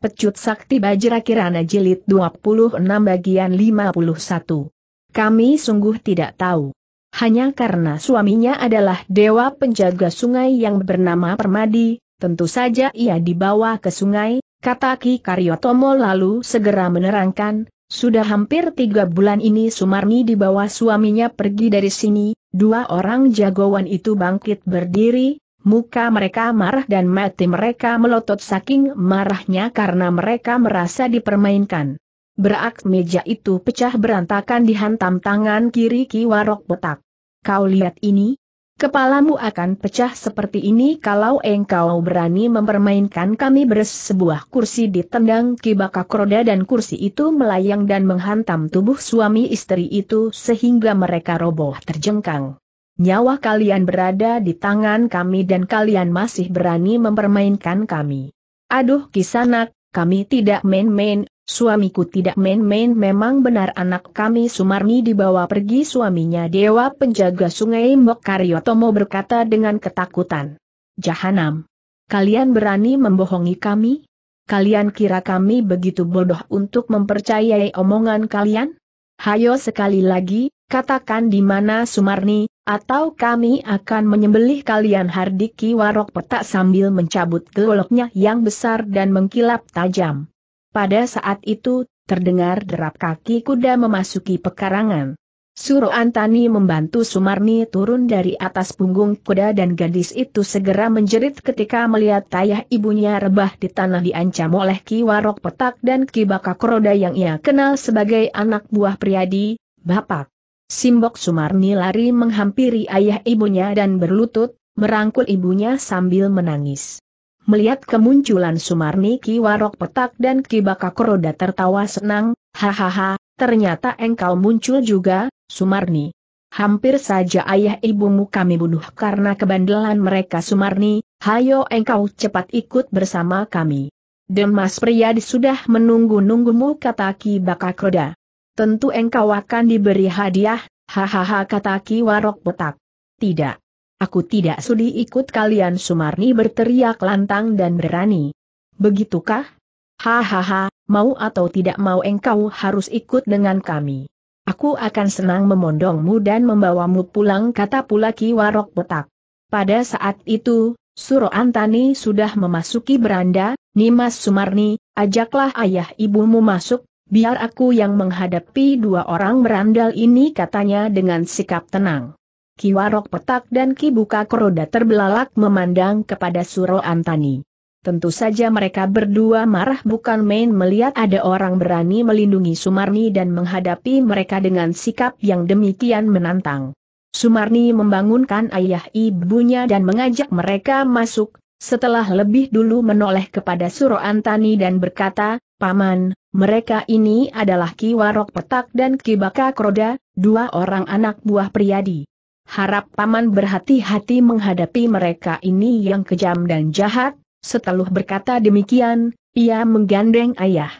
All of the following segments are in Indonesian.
Pecut Sakti Bajra Kirana Jilid 26 bagian 51. Kami sungguh tidak tahu. Hanya karena suaminya adalah dewa penjaga sungai yang bernama Permadi, tentu saja ia dibawa ke sungai, kata Ki Karyotomo lalu segera menerangkan, sudah hampir tiga bulan ini Sumarni dibawa suaminya pergi dari sini, dua orang jagoan itu bangkit berdiri, Muka mereka marah dan mati mereka melotot saking marahnya karena mereka merasa dipermainkan. Berak meja itu pecah berantakan dihantam tangan kiri Ki Warok Botak. Kau lihat ini? Kepalamu akan pecah seperti ini kalau engkau berani mempermainkan kami beres sebuah kursi ditendang Bakak Roda dan kursi itu melayang dan menghantam tubuh suami istri itu sehingga mereka roboh terjengkang nyawa kalian berada di tangan kami dan kalian masih berani mempermainkan kami. Aduh kisanak, kami tidak main-main, suamiku tidak main-main memang benar anak kami Sumarni dibawa pergi suaminya Dewa Penjaga Sungai Mokaryotomo Tomo berkata dengan ketakutan. Jahanam. Kalian berani membohongi kami? Kalian kira kami begitu bodoh untuk mempercayai omongan kalian? Hayo sekali lagi, katakan di mana Sumarni, atau kami akan menyembelih kalian Hardiki Warok petak sambil mencabut geloknya yang besar dan mengkilap tajam. Pada saat itu, terdengar derap kaki kuda memasuki pekarangan. Suro Antani membantu Sumarni turun dari atas punggung kuda dan gadis itu segera menjerit ketika melihat tayah ibunya rebah di tanah diancam oleh Ki Warok Petak dan Ki Bakak Roda yang ia kenal sebagai anak buah Priadi, Bapak. Simbok Sumarni lari menghampiri ayah ibunya dan berlutut, merangkul ibunya sambil menangis. Melihat kemunculan Sumarni Ki Warok Petak dan Ki Bakakoroda tertawa senang, hahaha, ternyata engkau muncul juga, Sumarni. Hampir saja ayah ibumu kami bunuh karena kebandelan mereka Sumarni, hayo engkau cepat ikut bersama kami. Demas pria sudah menunggu-nunggumu kata Ki Bakakoroda. Tentu engkau akan diberi hadiah, hahaha kata Ki Warok botak. Tidak. Aku tidak sudi ikut kalian Sumarni berteriak lantang dan berani. Begitukah? Hahaha, mau atau tidak mau engkau harus ikut dengan kami. Aku akan senang memondongmu dan membawamu pulang kata pula Ki Warok botak. Pada saat itu, Suro Antani sudah memasuki beranda, Nimas Sumarni, ajaklah ayah ibumu masuk, biar aku yang menghadapi dua orang berandal ini katanya dengan sikap tenang. Kiwarok Petak dan Kibuka keroda terbelalak memandang kepada Suro Antani. Tentu saja mereka berdua marah bukan main melihat ada orang berani melindungi Sumarni dan menghadapi mereka dengan sikap yang demikian menantang. Sumarni membangunkan ayah ibunya dan mengajak mereka masuk, setelah lebih dulu menoleh kepada Suro Antani dan berkata, Paman, mereka ini adalah Ki Warok Petak dan Ki Baka Kroda, dua orang anak buah Priadi. Harap Paman berhati-hati menghadapi mereka ini yang kejam dan jahat, setelah berkata demikian, ia menggandeng ayah.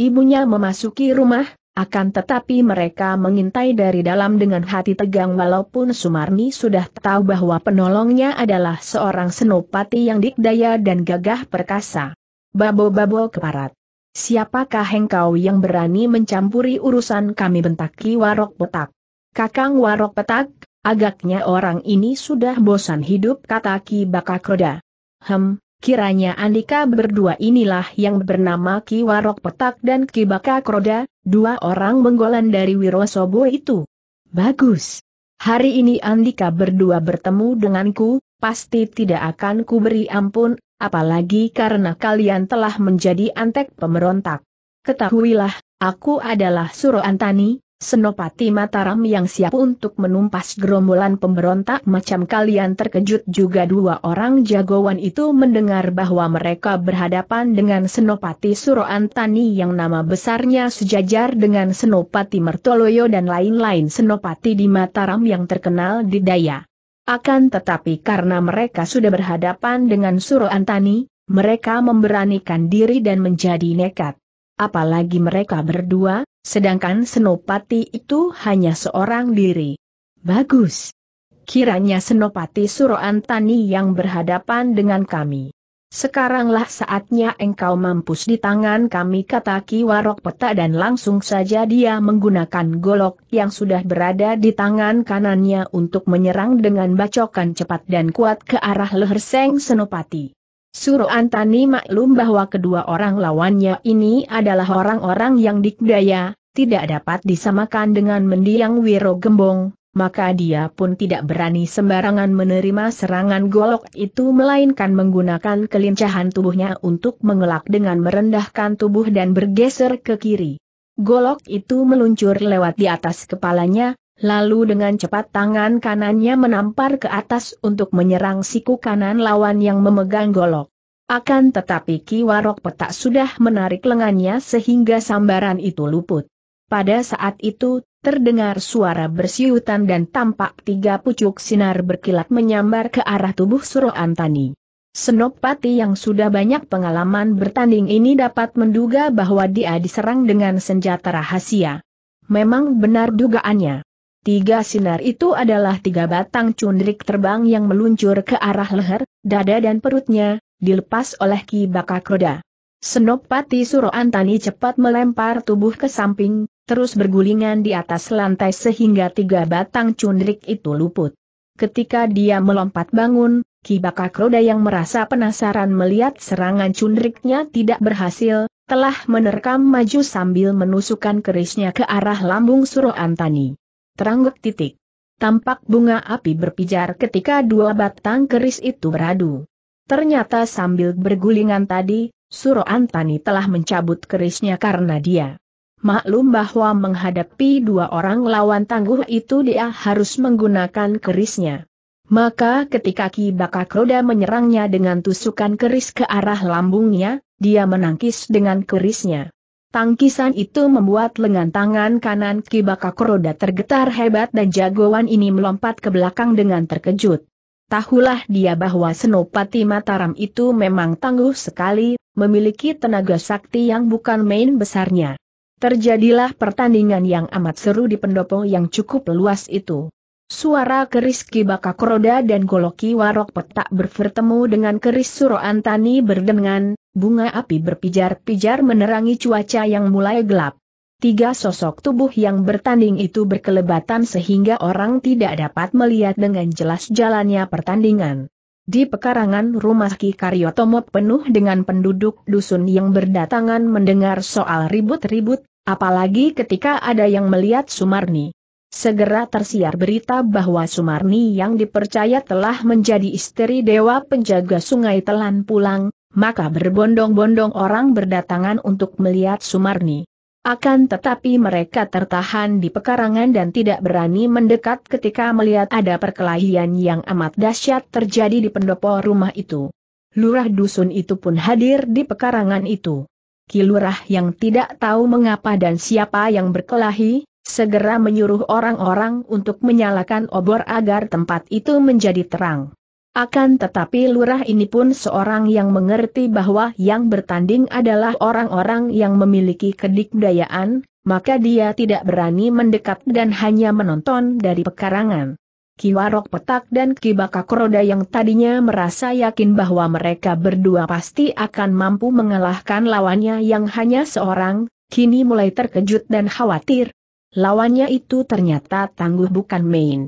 Ibunya memasuki rumah, akan tetapi mereka mengintai dari dalam dengan hati tegang walaupun Sumarni sudah tahu bahwa penolongnya adalah seorang senopati yang dikdaya dan gagah perkasa. Babo-babo keparat. Siapakah engkau yang berani mencampuri urusan kami bentaki warok petak? Kakang warok petak, agaknya orang ini sudah bosan hidup kata Ki Bakakroda. Hem, kiranya Andika berdua inilah yang bernama Ki Warok Petak dan Ki Bakakroda, dua orang menggolan dari Wirosobo itu. Bagus. Hari ini Andika berdua bertemu denganku, pasti tidak akan kuberi ampun, apalagi karena kalian telah menjadi antek pemberontak. Ketahuilah, aku adalah Suro Antani, Senopati Mataram yang siap untuk menumpas gerombolan pemberontak macam kalian terkejut juga dua orang jagoan itu mendengar bahwa mereka berhadapan dengan Senopati Suro Antani yang nama besarnya sejajar dengan Senopati Mertoloyo dan lain-lain Senopati di Mataram yang terkenal di daya akan tetapi karena mereka sudah berhadapan dengan Suro Antani, mereka memberanikan diri dan menjadi nekat. Apalagi mereka berdua, sedangkan Senopati itu hanya seorang diri. Bagus. Kiranya Senopati Suro Antani yang berhadapan dengan kami. Sekaranglah saatnya engkau mampus di tangan kami kata Ki Warok Peta dan langsung saja dia menggunakan golok yang sudah berada di tangan kanannya untuk menyerang dengan bacokan cepat dan kuat ke arah leher Seng Senopati. Suruh Antani maklum bahwa kedua orang lawannya ini adalah orang-orang yang dikdaya, tidak dapat disamakan dengan mendiang Wiro Gembong, maka dia pun tidak berani sembarangan menerima serangan golok itu melainkan menggunakan kelincahan tubuhnya untuk mengelak dengan merendahkan tubuh dan bergeser ke kiri. Golok itu meluncur lewat di atas kepalanya, lalu dengan cepat tangan kanannya menampar ke atas untuk menyerang siku kanan lawan yang memegang golok. Akan tetapi Ki Warok Petak sudah menarik lengannya sehingga sambaran itu luput. Pada saat itu terdengar suara bersiutan dan tampak tiga pucuk sinar berkilat menyambar ke arah tubuh Suro Antani. Senopati yang sudah banyak pengalaman bertanding ini dapat menduga bahwa dia diserang dengan senjata rahasia. Memang benar dugaannya. Tiga sinar itu adalah tiga batang cundrik terbang yang meluncur ke arah leher, dada dan perutnya, dilepas oleh Ki Bakakroda. Senopati Suro Antani cepat melempar tubuh ke samping, terus bergulingan di atas lantai sehingga tiga batang cundrik itu luput. Ketika dia melompat bangun, Kibaka Kroda yang merasa penasaran melihat serangan cundriknya tidak berhasil, telah menerkam maju sambil menusukkan kerisnya ke arah lambung Suro Antani. Terangguk titik. Tampak bunga api berpijar ketika dua batang keris itu beradu. Ternyata sambil bergulingan tadi, Suro Antani telah mencabut kerisnya karena dia Maklum bahwa menghadapi dua orang lawan tangguh itu dia harus menggunakan kerisnya. Maka ketika Ki Bakakroda menyerangnya dengan tusukan keris ke arah lambungnya, dia menangkis dengan kerisnya. Tangkisan itu membuat lengan tangan kanan Ki Bakakroda tergetar hebat dan jagoan ini melompat ke belakang dengan terkejut. Tahulah dia bahwa Senopati Mataram itu memang tangguh sekali, memiliki tenaga sakti yang bukan main besarnya. Terjadilah pertandingan yang amat seru di pendopo yang cukup luas itu. Suara keris Kibaka kroda dan Goloki Warok Petak bertemu dengan keris Suro Antani berdengan, bunga api berpijar-pijar menerangi cuaca yang mulai gelap. Tiga sosok tubuh yang bertanding itu berkelebatan sehingga orang tidak dapat melihat dengan jelas jalannya pertandingan. Di pekarangan rumah Ki Karyotomo penuh dengan penduduk dusun yang berdatangan mendengar soal ribut-ribut, Apalagi ketika ada yang melihat Sumarni. Segera tersiar berita bahwa Sumarni yang dipercaya telah menjadi istri Dewa Penjaga Sungai Telan pulang, maka berbondong-bondong orang berdatangan untuk melihat Sumarni. Akan tetapi mereka tertahan di pekarangan dan tidak berani mendekat ketika melihat ada perkelahian yang amat dahsyat terjadi di pendopo rumah itu. Lurah dusun itu pun hadir di pekarangan itu. Kilurah yang tidak tahu mengapa dan siapa yang berkelahi, segera menyuruh orang-orang untuk menyalakan obor agar tempat itu menjadi terang. Akan tetapi lurah ini pun seorang yang mengerti bahwa yang bertanding adalah orang-orang yang memiliki kedikdayaan, maka dia tidak berani mendekat dan hanya menonton dari pekarangan. Kiwarok Petak dan Kibaka Roda yang tadinya merasa yakin bahwa mereka berdua pasti akan mampu mengalahkan lawannya yang hanya seorang, kini mulai terkejut dan khawatir. Lawannya itu ternyata tangguh bukan main.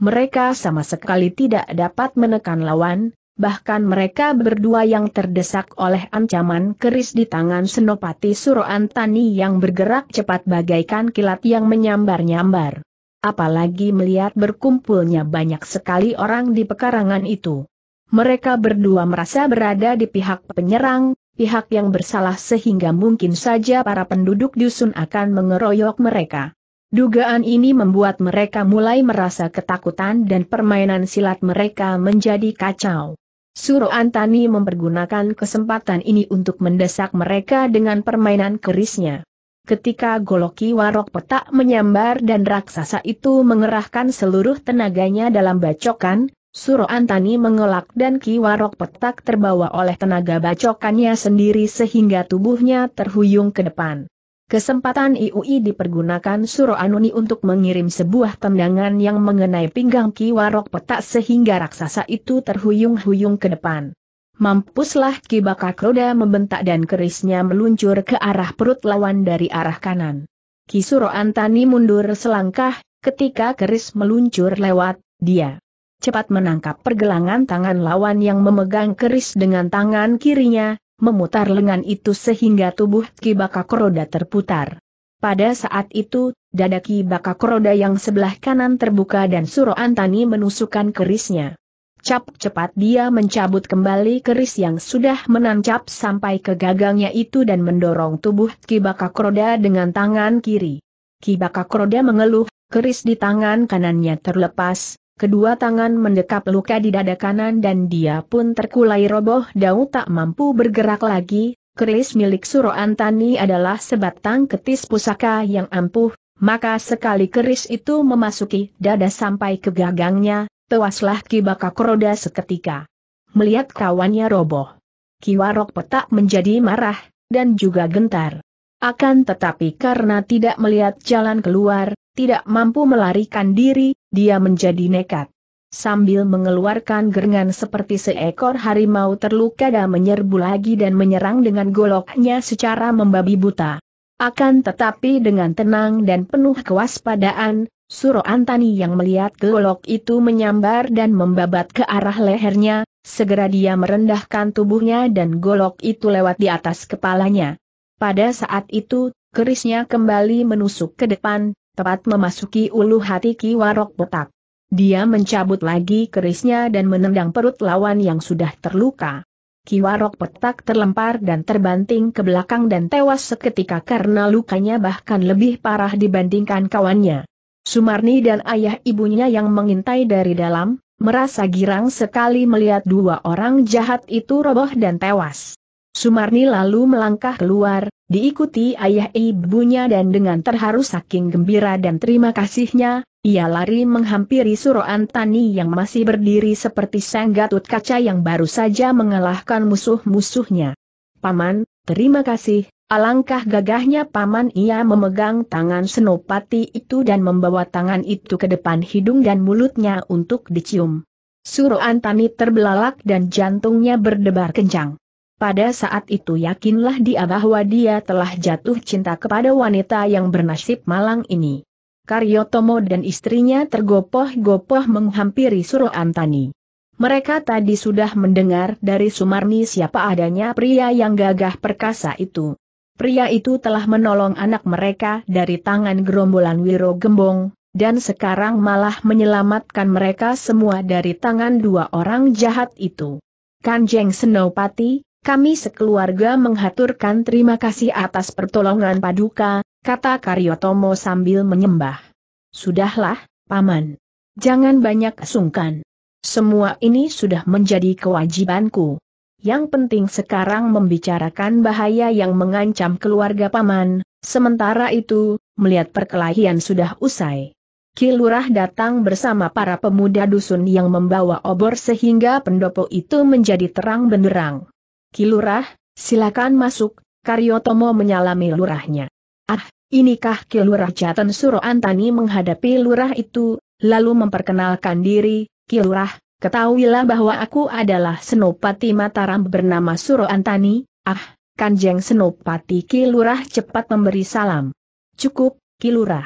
Mereka sama sekali tidak dapat menekan lawan, bahkan mereka berdua yang terdesak oleh ancaman keris di tangan Senopati Suroantani yang bergerak cepat bagaikan kilat yang menyambar-nyambar. Apalagi melihat berkumpulnya banyak sekali orang di pekarangan itu. Mereka berdua merasa berada di pihak penyerang, pihak yang bersalah sehingga mungkin saja para penduduk dusun akan mengeroyok mereka. Dugaan ini membuat mereka mulai merasa ketakutan dan permainan silat mereka menjadi kacau. Suro Antani mempergunakan kesempatan ini untuk mendesak mereka dengan permainan kerisnya. Ketika Goloki Warok Petak menyambar dan raksasa itu mengerahkan seluruh tenaganya dalam bacokan, Suro Antani mengelak dan Ki Warok Petak terbawa oleh tenaga bacokannya sendiri sehingga tubuhnya terhuyung ke depan. Kesempatan IUI dipergunakan Suro Anuni untuk mengirim sebuah tendangan yang mengenai pinggang Ki Warok Petak sehingga raksasa itu terhuyung-huyung ke depan. Mampuslah kibakak roda membentak dan kerisnya meluncur ke arah perut lawan dari arah kanan. Kisuro Antani mundur selangkah, ketika keris meluncur lewat, dia cepat menangkap pergelangan tangan lawan yang memegang keris dengan tangan kirinya, memutar lengan itu sehingga tubuh kibakak roda terputar. Pada saat itu, dada kibakak roda yang sebelah kanan terbuka dan Suro Antani menusukkan kerisnya. Cap cepat dia mencabut kembali keris yang sudah menancap sampai ke gagangnya itu dan mendorong tubuh Kibaka Kroda dengan tangan kiri. Kibaka Kroda mengeluh, keris di tangan kanannya terlepas, kedua tangan mendekap luka di dada kanan dan dia pun terkulai roboh dau tak mampu bergerak lagi. Keris milik Suro Antani adalah sebatang ketis pusaka yang ampuh, maka sekali keris itu memasuki dada sampai ke gagangnya, Tewaslah Kibaka Roda seketika. Melihat kawannya roboh. Kiwarok petak menjadi marah, dan juga gentar. Akan tetapi karena tidak melihat jalan keluar, tidak mampu melarikan diri, dia menjadi nekat. Sambil mengeluarkan gerengan seperti seekor harimau terluka dan menyerbu lagi dan menyerang dengan goloknya secara membabi buta. Akan tetapi dengan tenang dan penuh kewaspadaan, Suro Antani yang melihat golok itu menyambar dan membabat ke arah lehernya, segera dia merendahkan tubuhnya dan golok itu lewat di atas kepalanya. Pada saat itu, kerisnya kembali menusuk ke depan, tepat memasuki ulu hati Ki Warok Botak. Dia mencabut lagi kerisnya dan menendang perut lawan yang sudah terluka. Ki Warok Botak terlempar dan terbanting ke belakang dan tewas seketika karena lukanya bahkan lebih parah dibandingkan kawannya. Sumarni dan ayah ibunya yang mengintai dari dalam, merasa girang sekali melihat dua orang jahat itu roboh dan tewas. Sumarni lalu melangkah keluar, diikuti ayah ibunya dan dengan terharu saking gembira dan terima kasihnya, ia lari menghampiri Suroan Tani yang masih berdiri seperti sang gatut kaca yang baru saja mengalahkan musuh-musuhnya. Paman, Terima kasih, alangkah gagahnya paman ia memegang tangan senopati itu dan membawa tangan itu ke depan hidung dan mulutnya untuk dicium. Suro Antani terbelalak dan jantungnya berdebar kencang. Pada saat itu yakinlah dia bahwa dia telah jatuh cinta kepada wanita yang bernasib malang ini. Karyotomo dan istrinya tergopoh-gopoh menghampiri Suro Antani. Mereka tadi sudah mendengar dari Sumarni siapa adanya pria yang gagah perkasa itu. Pria itu telah menolong anak mereka dari tangan gerombolan Wiro Gembong, dan sekarang malah menyelamatkan mereka semua dari tangan dua orang jahat itu. Kanjeng Senopati, kami sekeluarga menghaturkan terima kasih atas pertolongan Paduka, kata Karyotomo sambil menyembah. Sudahlah, Paman. Jangan banyak sungkan. Semua ini sudah menjadi kewajibanku. Yang penting sekarang membicarakan bahaya yang mengancam keluarga paman, sementara itu, melihat perkelahian sudah usai. Kilurah datang bersama para pemuda dusun yang membawa obor sehingga pendopo itu menjadi terang benderang. Kilurah, silakan masuk, Karyotomo menyalami lurahnya. Ah, inikah Kilurah Jatan Suro Antani menghadapi lurah itu, lalu memperkenalkan diri, Kilurah, ketahuilah bahwa aku adalah Senopati Mataram bernama Suro Antani, ah, Kanjeng Senopati Kilurah cepat memberi salam. Cukup, Kilurah.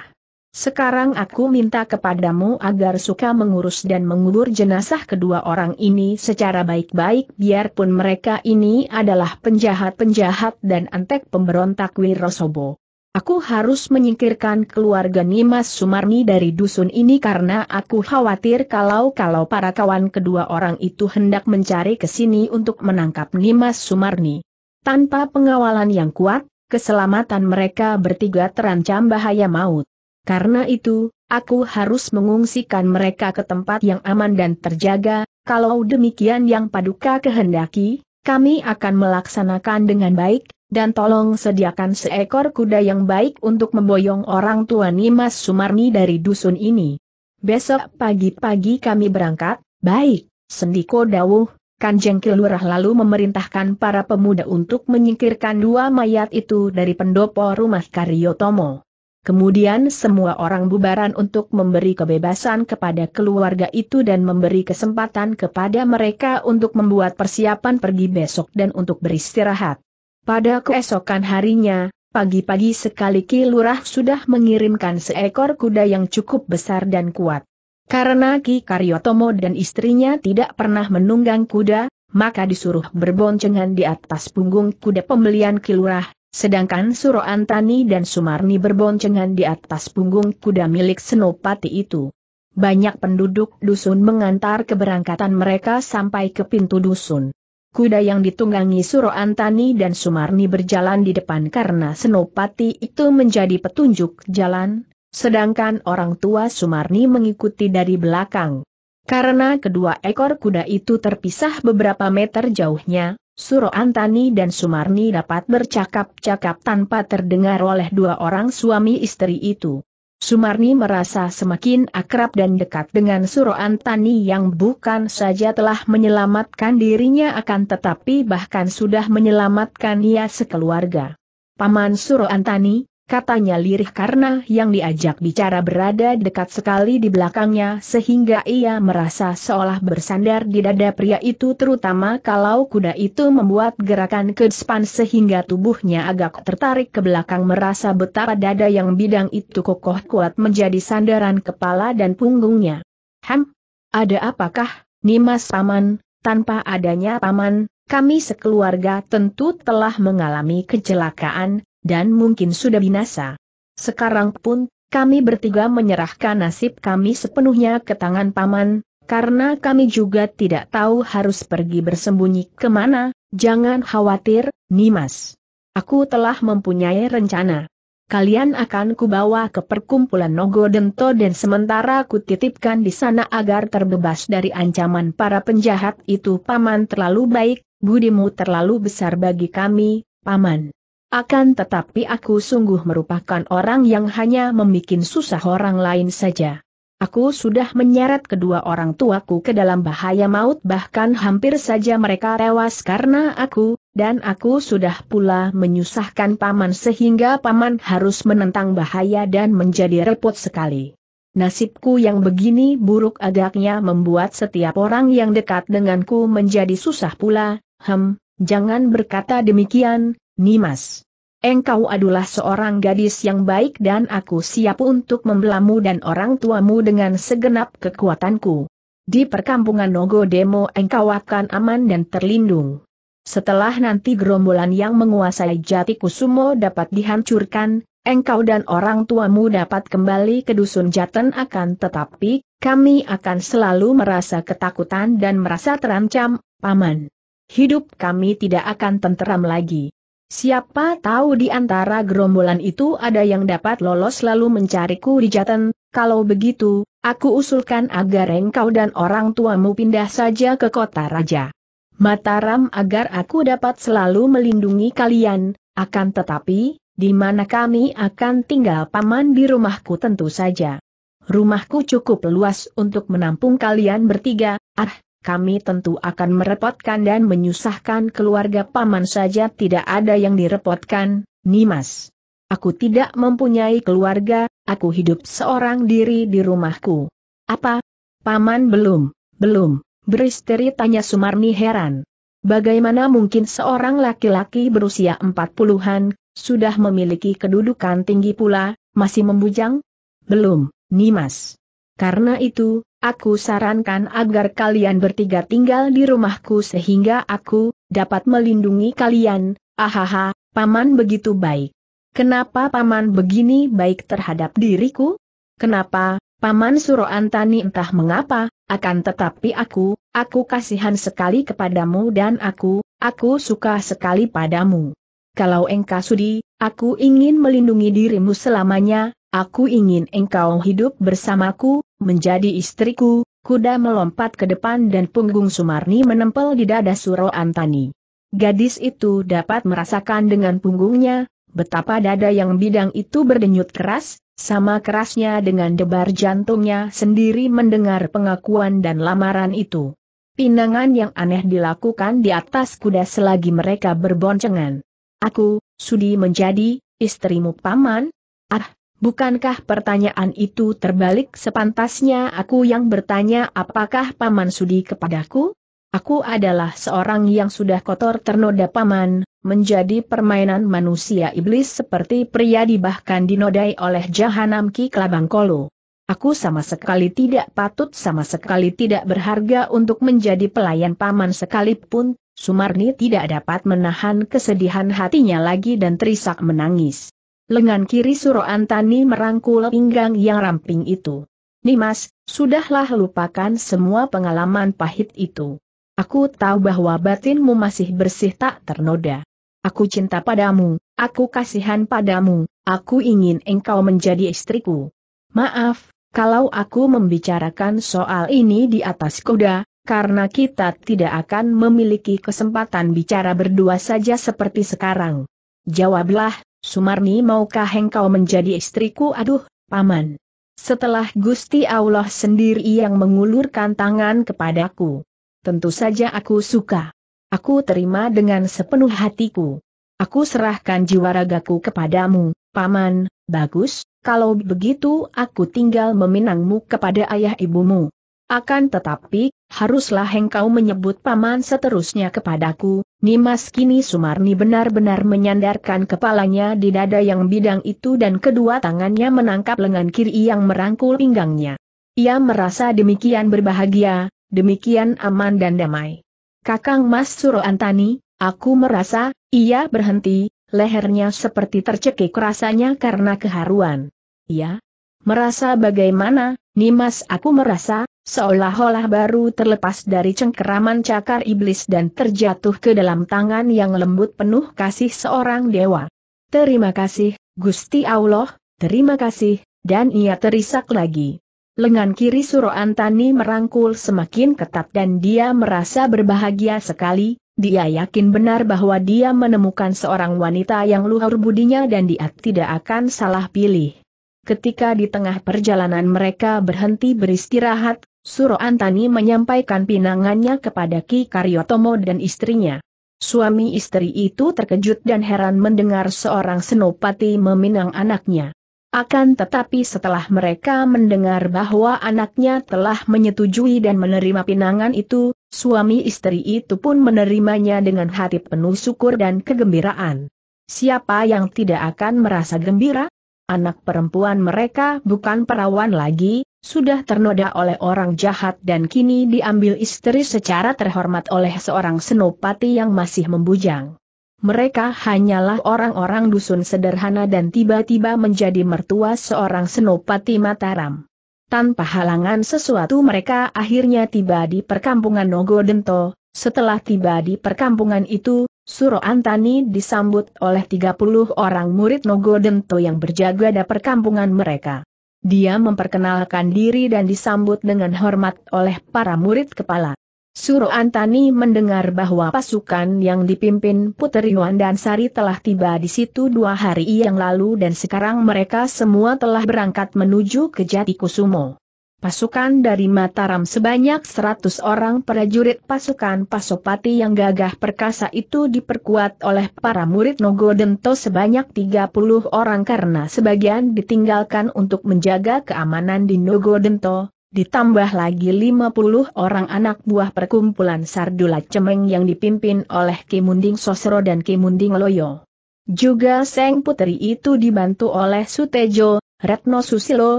Sekarang aku minta kepadamu agar suka mengurus dan mengubur jenazah kedua orang ini secara baik-baik biarpun mereka ini adalah penjahat-penjahat dan antek pemberontak Wirosobo. Aku harus menyingkirkan keluarga Nimas Sumarni dari dusun ini karena aku khawatir kalau-kalau para kawan kedua orang itu hendak mencari ke sini untuk menangkap Nimas Sumarni. Tanpa pengawalan yang kuat, keselamatan mereka bertiga terancam bahaya maut. Karena itu, aku harus mengungsikan mereka ke tempat yang aman dan terjaga, kalau demikian yang paduka kehendaki, kami akan melaksanakan dengan baik, dan tolong sediakan seekor kuda yang baik untuk memboyong orang tua Nimas Sumarni dari dusun ini. Besok pagi-pagi kami berangkat, baik, Sendiko Dawuh, Kanjeng kelurah lalu memerintahkan para pemuda untuk menyingkirkan dua mayat itu dari pendopo rumah Karyotomo. Kemudian semua orang bubaran untuk memberi kebebasan kepada keluarga itu dan memberi kesempatan kepada mereka untuk membuat persiapan pergi besok dan untuk beristirahat. Pada keesokan harinya, pagi-pagi sekali Ki Lurah sudah mengirimkan seekor kuda yang cukup besar dan kuat. Karena Ki Karyotomo dan istrinya tidak pernah menunggang kuda, maka disuruh berboncengan di atas punggung kuda pembelian Ki Lurah, sedangkan Suro Antani dan Sumarni berboncengan di atas punggung kuda milik Senopati itu. Banyak penduduk dusun mengantar keberangkatan mereka sampai ke pintu dusun. Kuda yang ditunggangi Suro Antani dan Sumarni berjalan di depan karena Senopati itu menjadi petunjuk jalan, sedangkan orang tua Sumarni mengikuti dari belakang. Karena kedua ekor kuda itu terpisah beberapa meter jauhnya, Suro Antani dan Sumarni dapat bercakap-cakap tanpa terdengar oleh dua orang suami istri itu. Sumarni merasa semakin akrab dan dekat dengan Suro Antani yang bukan saja telah menyelamatkan dirinya akan tetapi bahkan sudah menyelamatkan ia sekeluarga. Paman Suro Antani, Katanya lirih karena yang diajak bicara berada dekat sekali di belakangnya sehingga ia merasa seolah bersandar di dada pria itu terutama kalau kuda itu membuat gerakan ke depan sehingga tubuhnya agak tertarik ke belakang merasa betapa dada yang bidang itu kokoh kuat menjadi sandaran kepala dan punggungnya. Ham? Ada apakah, Nimas Paman, tanpa adanya Paman, kami sekeluarga tentu telah mengalami kecelakaan, dan mungkin sudah binasa. Sekarang pun, kami bertiga menyerahkan nasib kami sepenuhnya ke tangan paman, karena kami juga tidak tahu harus pergi bersembunyi kemana, jangan khawatir, Nimas. Aku telah mempunyai rencana. Kalian akan kubawa ke perkumpulan Nogodento dan sementara kutitipkan di sana agar terbebas dari ancaman para penjahat itu Paman terlalu baik, budimu terlalu besar bagi kami, Paman. Akan tetapi aku sungguh merupakan orang yang hanya membuat susah orang lain saja. Aku sudah menyeret kedua orang tuaku ke dalam bahaya maut bahkan hampir saja mereka rewas karena aku, dan aku sudah pula menyusahkan paman sehingga paman harus menentang bahaya dan menjadi repot sekali. Nasibku yang begini buruk agaknya membuat setiap orang yang dekat denganku menjadi susah pula, hem, jangan berkata demikian, Nimas. Engkau adalah seorang gadis yang baik dan aku siap untuk membelamu dan orang tuamu dengan segenap kekuatanku. Di perkampungan Nogo Demo engkau akan aman dan terlindung. Setelah nanti gerombolan yang menguasai jati kusumo dapat dihancurkan, engkau dan orang tuamu dapat kembali ke dusun jaten akan tetapi, kami akan selalu merasa ketakutan dan merasa terancam, paman. Hidup kami tidak akan tenteram lagi. Siapa tahu di antara gerombolan itu ada yang dapat lolos lalu mencariku di jatan, kalau begitu, aku usulkan agar engkau dan orang tuamu pindah saja ke kota raja. Mataram agar aku dapat selalu melindungi kalian, akan tetapi, di mana kami akan tinggal paman di rumahku tentu saja. Rumahku cukup luas untuk menampung kalian bertiga, ah, kami tentu akan merepotkan dan menyusahkan keluarga paman saja tidak ada yang direpotkan, Nimas. Aku tidak mempunyai keluarga, aku hidup seorang diri di rumahku. Apa? Paman belum, belum, beristeri tanya Sumarni heran. Bagaimana mungkin seorang laki-laki berusia empat puluhan, sudah memiliki kedudukan tinggi pula, masih membujang? Belum, Nimas. Karena itu, Aku sarankan agar kalian bertiga tinggal di rumahku sehingga aku dapat melindungi kalian. Ahaha, paman begitu baik. Kenapa paman begini baik terhadap diriku? Kenapa, paman suruh Antani entah mengapa, akan tetapi aku, aku kasihan sekali kepadamu dan aku, aku suka sekali padamu. Kalau engkau sudi, aku ingin melindungi dirimu selamanya, Aku ingin engkau hidup bersamaku, menjadi istriku, kuda melompat ke depan dan punggung Sumarni menempel di dada Suro Antani. Gadis itu dapat merasakan dengan punggungnya, betapa dada yang bidang itu berdenyut keras, sama kerasnya dengan debar jantungnya sendiri mendengar pengakuan dan lamaran itu. Pinangan yang aneh dilakukan di atas kuda selagi mereka berboncengan. Aku, sudi menjadi, istrimu paman? Ah, Bukankah pertanyaan itu terbalik sepantasnya aku yang bertanya apakah Paman Sudi kepadaku? Aku adalah seorang yang sudah kotor ternoda Paman, menjadi permainan manusia iblis seperti pria bahkan dinodai oleh Jahanam Ki Klabangkolo. Aku sama sekali tidak patut sama sekali tidak berharga untuk menjadi pelayan Paman sekalipun, Sumarni tidak dapat menahan kesedihan hatinya lagi dan terisak menangis lengan kiri Suro Antani merangkul pinggang yang ramping itu. Nimas, sudahlah lupakan semua pengalaman pahit itu. Aku tahu bahwa batinmu masih bersih tak ternoda. Aku cinta padamu, aku kasihan padamu, aku ingin engkau menjadi istriku. Maaf, kalau aku membicarakan soal ini di atas kuda, karena kita tidak akan memiliki kesempatan bicara berdua saja seperti sekarang. Jawablah, Sumarni maukah engkau menjadi istriku aduh, paman. Setelah Gusti Allah sendiri yang mengulurkan tangan kepadaku. Tentu saja aku suka. Aku terima dengan sepenuh hatiku. Aku serahkan jiwa ragaku kepadamu, paman, bagus, kalau begitu aku tinggal meminangmu kepada ayah ibumu. Akan tetapi, haruslah engkau menyebut paman seterusnya kepadaku, Nimas kini Sumarni benar-benar menyandarkan kepalanya di dada yang bidang itu dan kedua tangannya menangkap lengan kiri yang merangkul pinggangnya. Ia merasa demikian berbahagia, demikian aman dan damai. Kakang Mas Suro Antani, aku merasa, ia berhenti, lehernya seperti tercekik rasanya karena keharuan. Ia merasa bagaimana, Nimas aku merasa, Seolah-olah baru terlepas dari cengkeraman cakar iblis dan terjatuh ke dalam tangan yang lembut penuh kasih seorang dewa. Terima kasih, Gusti Allah, terima kasih, dan ia terisak lagi. Lengan kiri Suro Antani merangkul semakin ketat dan dia merasa berbahagia sekali, dia yakin benar bahwa dia menemukan seorang wanita yang luhur budinya dan dia tidak akan salah pilih. Ketika di tengah perjalanan mereka berhenti beristirahat, Suro Antani menyampaikan pinangannya kepada Ki Karyotomo dan istrinya. Suami istri itu terkejut dan heran mendengar seorang senopati meminang anaknya. Akan tetapi setelah mereka mendengar bahwa anaknya telah menyetujui dan menerima pinangan itu, suami istri itu pun menerimanya dengan hati penuh syukur dan kegembiraan. Siapa yang tidak akan merasa gembira? Anak perempuan mereka bukan perawan lagi, sudah ternoda oleh orang jahat dan kini diambil istri secara terhormat oleh seorang senopati yang masih membujang. Mereka hanyalah orang-orang dusun sederhana dan tiba-tiba menjadi mertua seorang senopati Mataram. Tanpa halangan sesuatu mereka akhirnya tiba di perkampungan Nogodento, setelah tiba di perkampungan itu, Suro Antani disambut oleh 30 orang murid Nogodento yang berjaga di perkampungan mereka. Dia memperkenalkan diri dan disambut dengan hormat oleh para murid kepala. Suro Antani mendengar bahwa pasukan yang dipimpin Putri Yuan dan Sari telah tiba di situ dua hari yang lalu dan sekarang mereka semua telah berangkat menuju ke Jatikusumo. Pasukan dari Mataram sebanyak 100 orang prajurit pasukan Pasopati yang gagah perkasa itu diperkuat oleh para murid Nogodento sebanyak 30 orang karena sebagian ditinggalkan untuk menjaga keamanan di Nogodento, ditambah lagi 50 orang anak buah perkumpulan Sardula Cemeng yang dipimpin oleh Kimunding Sosro dan Kimunding Loyo. Juga Seng Putri itu dibantu oleh Sutejo, Retno Susilo,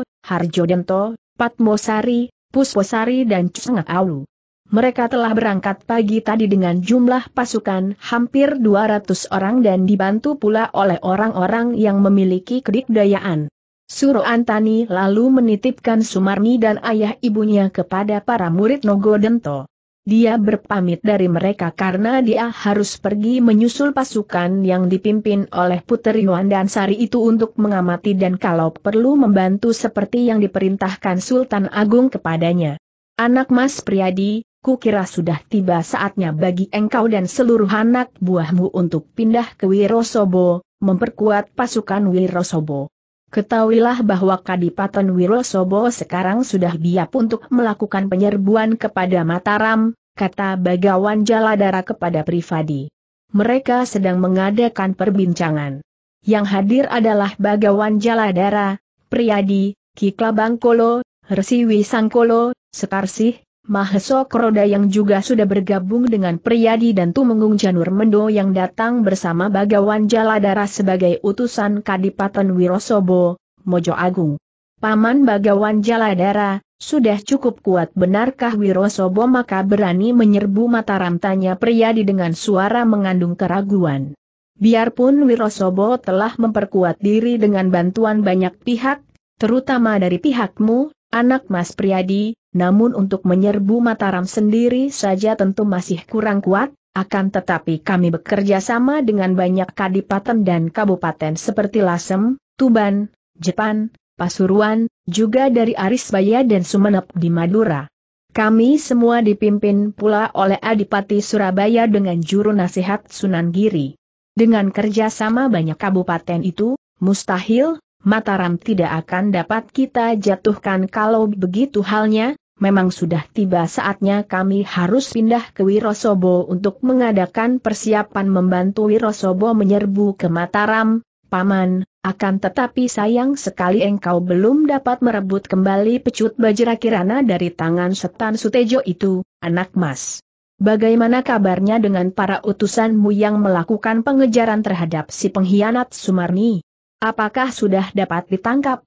Harjo Dento, Patmosari, Pusposari dan Cengak Aulu. Mereka telah berangkat pagi tadi dengan jumlah pasukan hampir 200 orang dan dibantu pula oleh orang-orang yang memiliki kedikdayaan. Suro Antani lalu menitipkan Sumarni dan ayah ibunya kepada para murid Nogodento. Dia berpamit dari mereka karena dia harus pergi menyusul pasukan yang dipimpin oleh Puteri Yuan dan Sari itu untuk mengamati dan kalau perlu membantu seperti yang diperintahkan Sultan Agung kepadanya. Anak Mas Priadi, kukira sudah tiba saatnya bagi engkau dan seluruh anak buahmu untuk pindah ke Wirosobo, memperkuat pasukan Wirosobo. Ketahuilah bahwa Kadipaten Wirosobo sekarang sudah biap untuk melakukan penyerbuan kepada Mataram, kata Bagawan Jaladara kepada Privadi. Mereka sedang mengadakan perbincangan. Yang hadir adalah Bagawan Jaladara, Priadi, Kiklabangkolo, Resiwi Sangkolo, Sekarsih, Maheso Kroda yang juga sudah bergabung dengan Priyadi dan Tumenggung Janur Mendo yang datang bersama Bagawan Jaladara sebagai utusan Kadipaten Wirosobo, Mojo Agung. Paman Bagawan Jaladara, sudah cukup kuat benarkah Wirosobo maka berani menyerbu Mataram tanya Priyadi dengan suara mengandung keraguan. Biarpun Wirosobo telah memperkuat diri dengan bantuan banyak pihak, terutama dari pihakmu, anak Mas Priyadi, namun untuk menyerbu Mataram sendiri saja tentu masih kurang kuat, akan tetapi kami bekerja sama dengan banyak kadipaten dan kabupaten seperti Lasem, Tuban, Jepan, Pasuruan, juga dari Arisbaya dan Sumenep di Madura. Kami semua dipimpin pula oleh Adipati Surabaya dengan juru nasihat Sunan Giri. Dengan kerjasama banyak kabupaten itu, mustahil, Mataram tidak akan dapat kita jatuhkan kalau begitu halnya, memang sudah tiba saatnya kami harus pindah ke Wirosobo untuk mengadakan persiapan membantu Wirosobo menyerbu ke Mataram, Paman, akan tetapi sayang sekali engkau belum dapat merebut kembali pecut Bajra Kirana dari tangan setan Sutejo itu, anak mas. Bagaimana kabarnya dengan para utusanmu yang melakukan pengejaran terhadap si pengkhianat Sumarni? Apakah sudah dapat ditangkap?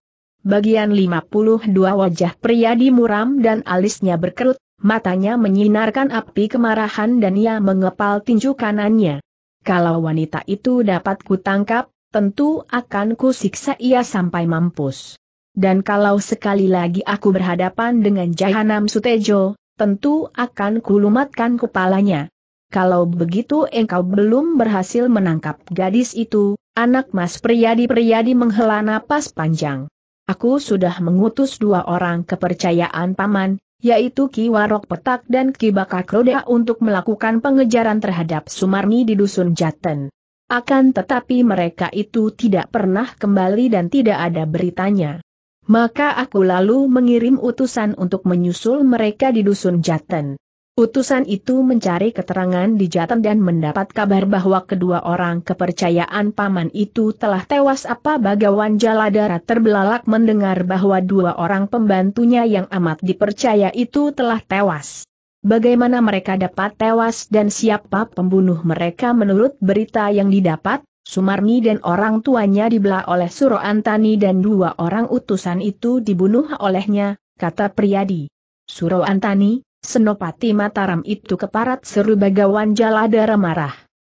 bagian 52 wajah pria di muram dan alisnya berkerut, matanya menyinarkan api kemarahan dan ia mengepal tinju kanannya. Kalau wanita itu dapat kutangkap, tentu akan kusiksa ia sampai mampus. Dan kalau sekali lagi aku berhadapan dengan Jahanam Sutejo, tentu akan kulumatkan kepalanya. Kalau begitu engkau belum berhasil menangkap gadis itu, anak mas Priyadi-Priyadi menghela napas panjang. Aku sudah mengutus dua orang kepercayaan paman, yaitu Ki Warok Petak dan Ki Bakak Roda untuk melakukan pengejaran terhadap Sumarni di Dusun Jaten. Akan tetapi mereka itu tidak pernah kembali dan tidak ada beritanya. Maka aku lalu mengirim utusan untuk menyusul mereka di Dusun Jaten. Utusan itu mencari keterangan di Jateng dan mendapat kabar bahwa kedua orang kepercayaan paman itu telah tewas apa bagawan Jaladara terbelalak mendengar bahwa dua orang pembantunya yang amat dipercaya itu telah tewas. Bagaimana mereka dapat tewas dan siapa pembunuh mereka menurut berita yang didapat, Sumarni dan orang tuanya dibelah oleh Suro Antani dan dua orang utusan itu dibunuh olehnya, kata Priyadi. Suro Antani, Senopati Mataram itu keparat seru bagawan Jaladara marah.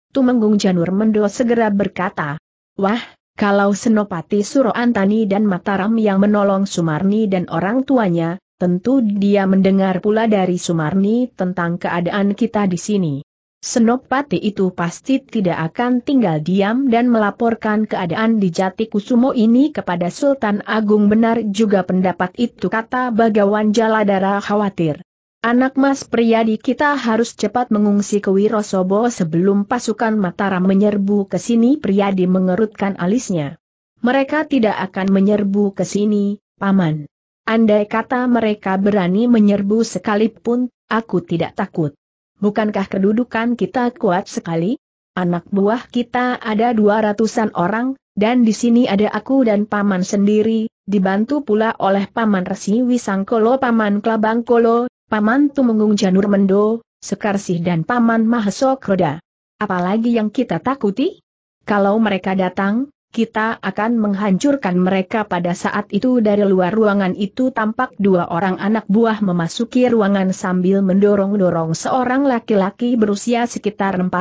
Tumenggung Janur Mendo segera berkata, Wah, kalau Senopati Suro Antani dan Mataram yang menolong Sumarni dan orang tuanya, tentu dia mendengar pula dari Sumarni tentang keadaan kita di sini. Senopati itu pasti tidak akan tinggal diam dan melaporkan keadaan di Jati Kusumo ini kepada Sultan Agung benar juga pendapat itu kata Bagawan Jaladara khawatir. Anak Mas Priyadi kita harus cepat mengungsi ke Wirosobo sebelum pasukan Mataram menyerbu ke sini Priyadi mengerutkan alisnya. Mereka tidak akan menyerbu ke sini, Paman. Andai kata mereka berani menyerbu sekalipun, aku tidak takut. Bukankah kedudukan kita kuat sekali? Anak buah kita ada dua ratusan orang, dan di sini ada aku dan Paman sendiri, dibantu pula oleh Paman Resi Wisangkolo Paman Klabangkolo. Paman Tumenggung Janur Mendo, Sekarsih dan Paman Roda. Apalagi yang kita takuti? Kalau mereka datang, kita akan menghancurkan mereka pada saat itu dari luar ruangan itu tampak dua orang anak buah memasuki ruangan sambil mendorong-dorong seorang laki-laki berusia sekitar 40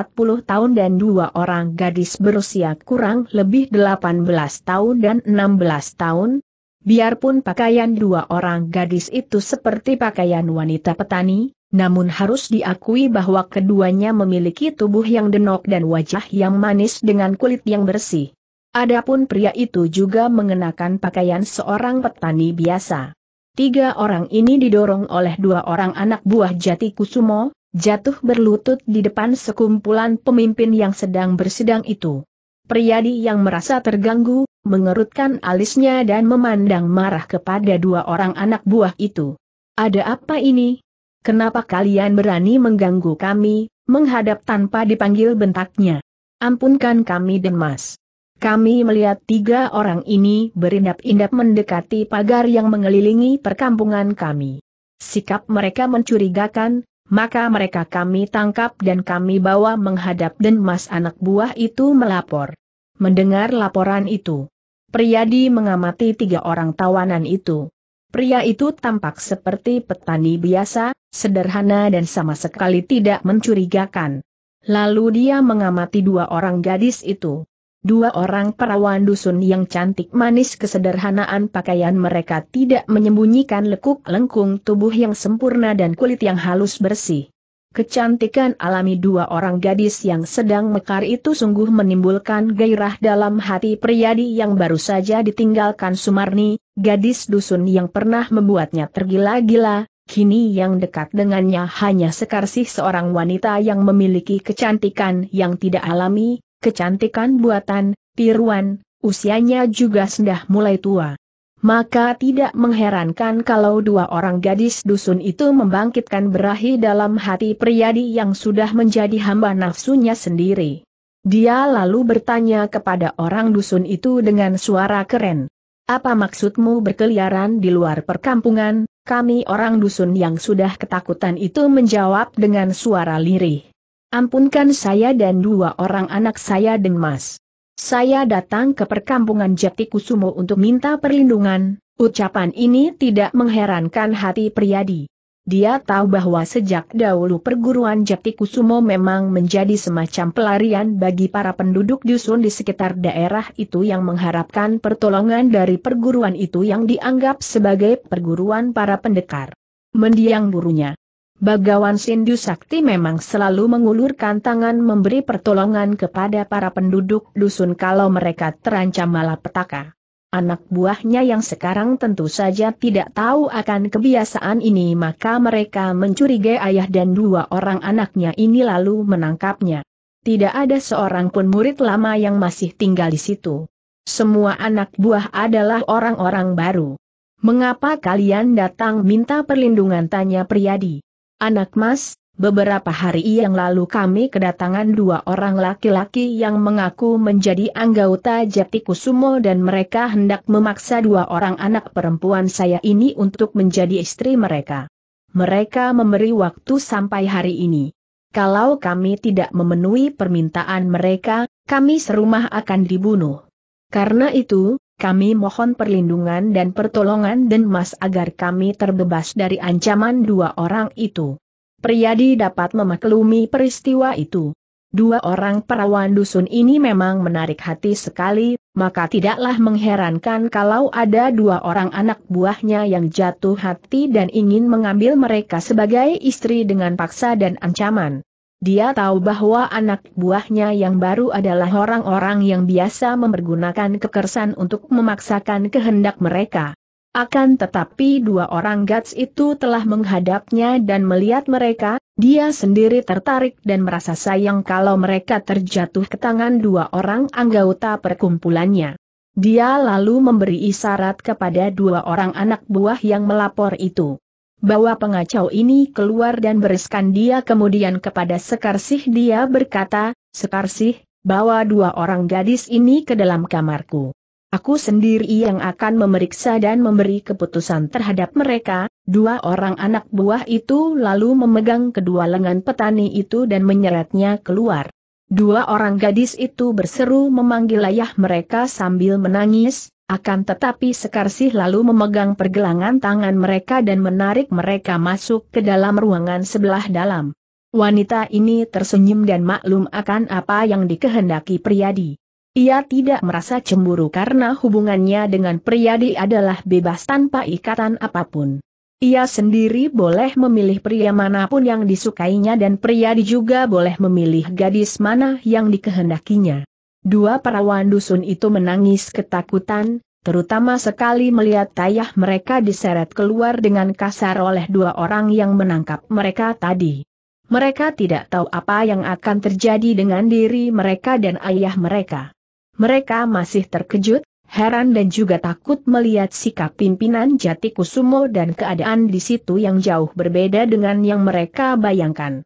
tahun dan dua orang gadis berusia kurang lebih 18 tahun dan 16 tahun, Biarpun pakaian dua orang gadis itu seperti pakaian wanita petani, namun harus diakui bahwa keduanya memiliki tubuh yang denok dan wajah yang manis dengan kulit yang bersih. Adapun pria itu juga mengenakan pakaian seorang petani biasa. Tiga orang ini didorong oleh dua orang anak buah Jati Kusumo, jatuh berlutut di depan sekumpulan pemimpin yang sedang bersidang itu. Priyadi yang merasa terganggu, mengerutkan alisnya dan memandang marah kepada dua orang anak buah itu. Ada apa ini? Kenapa kalian berani mengganggu kami, menghadap tanpa dipanggil bentaknya? Ampunkan kami dan mas. Kami melihat tiga orang ini berindap-indap mendekati pagar yang mengelilingi perkampungan kami. Sikap mereka mencurigakan, maka mereka kami tangkap dan kami bawa menghadap dan mas anak buah itu melapor. Mendengar laporan itu, Priyadi mengamati tiga orang tawanan itu. Pria itu tampak seperti petani biasa, sederhana dan sama sekali tidak mencurigakan. Lalu dia mengamati dua orang gadis itu. Dua orang perawan dusun yang cantik manis kesederhanaan pakaian mereka tidak menyembunyikan lekuk lengkung tubuh yang sempurna dan kulit yang halus bersih. Kecantikan alami dua orang gadis yang sedang mekar itu sungguh menimbulkan gairah dalam hati Priyadi yang baru saja ditinggalkan Sumarni, gadis dusun yang pernah membuatnya tergila-gila, kini yang dekat dengannya hanya sekarsih seorang wanita yang memiliki kecantikan yang tidak alami, kecantikan buatan, tiruan, usianya juga sudah mulai tua maka tidak mengherankan kalau dua orang gadis dusun itu membangkitkan berahi dalam hati Priyadi yang sudah menjadi hamba nafsunya sendiri. Dia lalu bertanya kepada orang dusun itu dengan suara keren. Apa maksudmu berkeliaran di luar perkampungan? Kami orang dusun yang sudah ketakutan itu menjawab dengan suara lirih. Ampunkan saya dan dua orang anak saya Denmas. Saya datang ke perkampungan Kusumo untuk minta perlindungan, ucapan ini tidak mengherankan hati Priyadi. Dia tahu bahwa sejak dahulu perguruan Kusumo memang menjadi semacam pelarian bagi para penduduk dusun di sekitar daerah itu yang mengharapkan pertolongan dari perguruan itu yang dianggap sebagai perguruan para pendekar. Mendiang burunya. Bagawan Sindu Sakti memang selalu mengulurkan tangan memberi pertolongan kepada para penduduk dusun kalau mereka terancam malapetaka. Anak buahnya yang sekarang tentu saja tidak tahu akan kebiasaan ini maka mereka mencurigai ayah dan dua orang anaknya ini lalu menangkapnya. Tidak ada seorang pun murid lama yang masih tinggal di situ. Semua anak buah adalah orang-orang baru. Mengapa kalian datang minta perlindungan tanya Priyadi? Anak mas, beberapa hari yang lalu kami kedatangan dua orang laki-laki yang mengaku menjadi anggota Kusumo dan mereka hendak memaksa dua orang anak perempuan saya ini untuk menjadi istri mereka. Mereka memberi waktu sampai hari ini. Kalau kami tidak memenuhi permintaan mereka, kami serumah akan dibunuh. Karena itu, kami mohon perlindungan dan pertolongan dan mas agar kami terbebas dari ancaman dua orang itu. Priyadi dapat memaklumi peristiwa itu. Dua orang perawan dusun ini memang menarik hati sekali, maka tidaklah mengherankan kalau ada dua orang anak buahnya yang jatuh hati dan ingin mengambil mereka sebagai istri dengan paksa dan ancaman. Dia tahu bahwa anak buahnya yang baru adalah orang-orang yang biasa mempergunakan kekerasan untuk memaksakan kehendak mereka. Akan tetapi dua orang Gats itu telah menghadapnya dan melihat mereka, dia sendiri tertarik dan merasa sayang kalau mereka terjatuh ke tangan dua orang anggota perkumpulannya. Dia lalu memberi isyarat kepada dua orang anak buah yang melapor itu. Bawa pengacau ini keluar dan bereskan dia kemudian kepada Sekarsih dia berkata, Sekarsih, bawa dua orang gadis ini ke dalam kamarku. Aku sendiri yang akan memeriksa dan memberi keputusan terhadap mereka, dua orang anak buah itu lalu memegang kedua lengan petani itu dan menyeretnya keluar. Dua orang gadis itu berseru memanggil ayah mereka sambil menangis, akan tetapi Sekarsih lalu memegang pergelangan tangan mereka dan menarik mereka masuk ke dalam ruangan sebelah dalam. Wanita ini tersenyum dan maklum akan apa yang dikehendaki Priyadi. Ia tidak merasa cemburu karena hubungannya dengan Priyadi adalah bebas tanpa ikatan apapun. Ia sendiri boleh memilih pria manapun yang disukainya dan pria juga boleh memilih gadis mana yang dikehendakinya. Dua perawan dusun itu menangis ketakutan, terutama sekali melihat tayah mereka diseret keluar dengan kasar oleh dua orang yang menangkap mereka tadi. Mereka tidak tahu apa yang akan terjadi dengan diri mereka dan ayah mereka. Mereka masih terkejut, heran dan juga takut melihat sikap pimpinan Jati Kusumo dan keadaan di situ yang jauh berbeda dengan yang mereka bayangkan.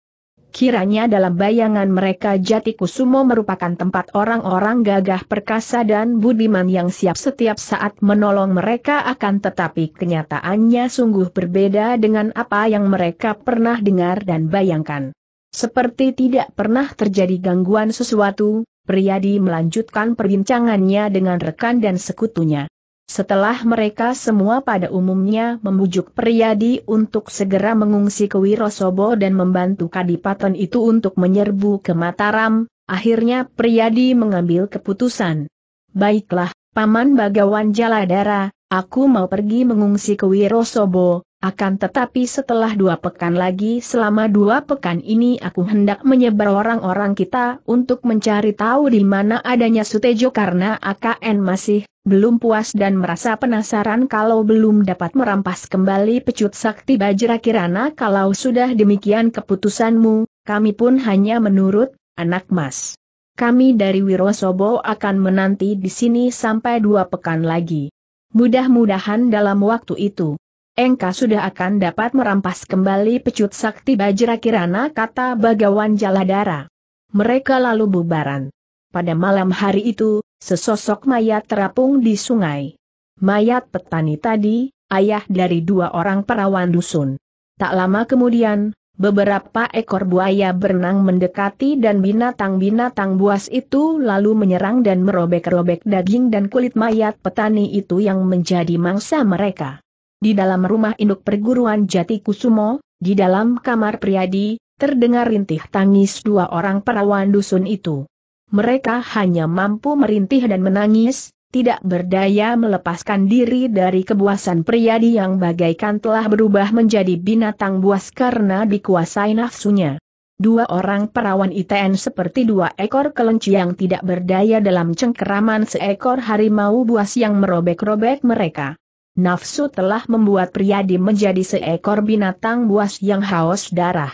Kiranya dalam bayangan mereka Jati Kusumo merupakan tempat orang-orang gagah perkasa dan budiman yang siap setiap saat menolong mereka akan tetapi kenyataannya sungguh berbeda dengan apa yang mereka pernah dengar dan bayangkan. Seperti tidak pernah terjadi gangguan sesuatu, Priyadi melanjutkan perbincangannya dengan rekan dan sekutunya. Setelah mereka semua pada umumnya membujuk Priyadi untuk segera mengungsi ke Wirosobo dan membantu kadipaten itu untuk menyerbu ke Mataram, akhirnya Priyadi mengambil keputusan. Baiklah, Paman Bagawan Jaladara, aku mau pergi mengungsi ke Wirosobo, akan tetapi setelah dua pekan lagi selama dua pekan ini aku hendak menyebar orang-orang kita untuk mencari tahu di mana adanya Sutejo karena AKN masih belum puas dan merasa penasaran kalau belum dapat merampas kembali pecut sakti Bajra Kirana kalau sudah demikian keputusanmu, kami pun hanya menurut, anak mas. Kami dari Wirosobo akan menanti di sini sampai dua pekan lagi. Mudah-mudahan dalam waktu itu, Engka sudah akan dapat merampas kembali pecut sakti Bajra Kirana kata Bagawan Jaladara. Mereka lalu bubaran. Pada malam hari itu, sesosok mayat terapung di sungai. Mayat petani tadi, ayah dari dua orang perawan dusun. Tak lama kemudian, beberapa ekor buaya berenang mendekati dan binatang-binatang buas itu lalu menyerang dan merobek-robek daging dan kulit mayat petani itu yang menjadi mangsa mereka. Di dalam rumah induk perguruan Jati Kusumo, di dalam kamar Priadi, terdengar rintih tangis dua orang perawan dusun itu. Mereka hanya mampu merintih dan menangis, tidak berdaya melepaskan diri dari kebuasan Priadi yang bagaikan telah berubah menjadi binatang buas karena dikuasai nafsunya. Dua orang perawan ITN seperti dua ekor kelinci yang tidak berdaya dalam cengkeraman seekor harimau buas yang merobek-robek mereka. Nafsu telah membuat Priadi menjadi seekor binatang buas yang haus darah.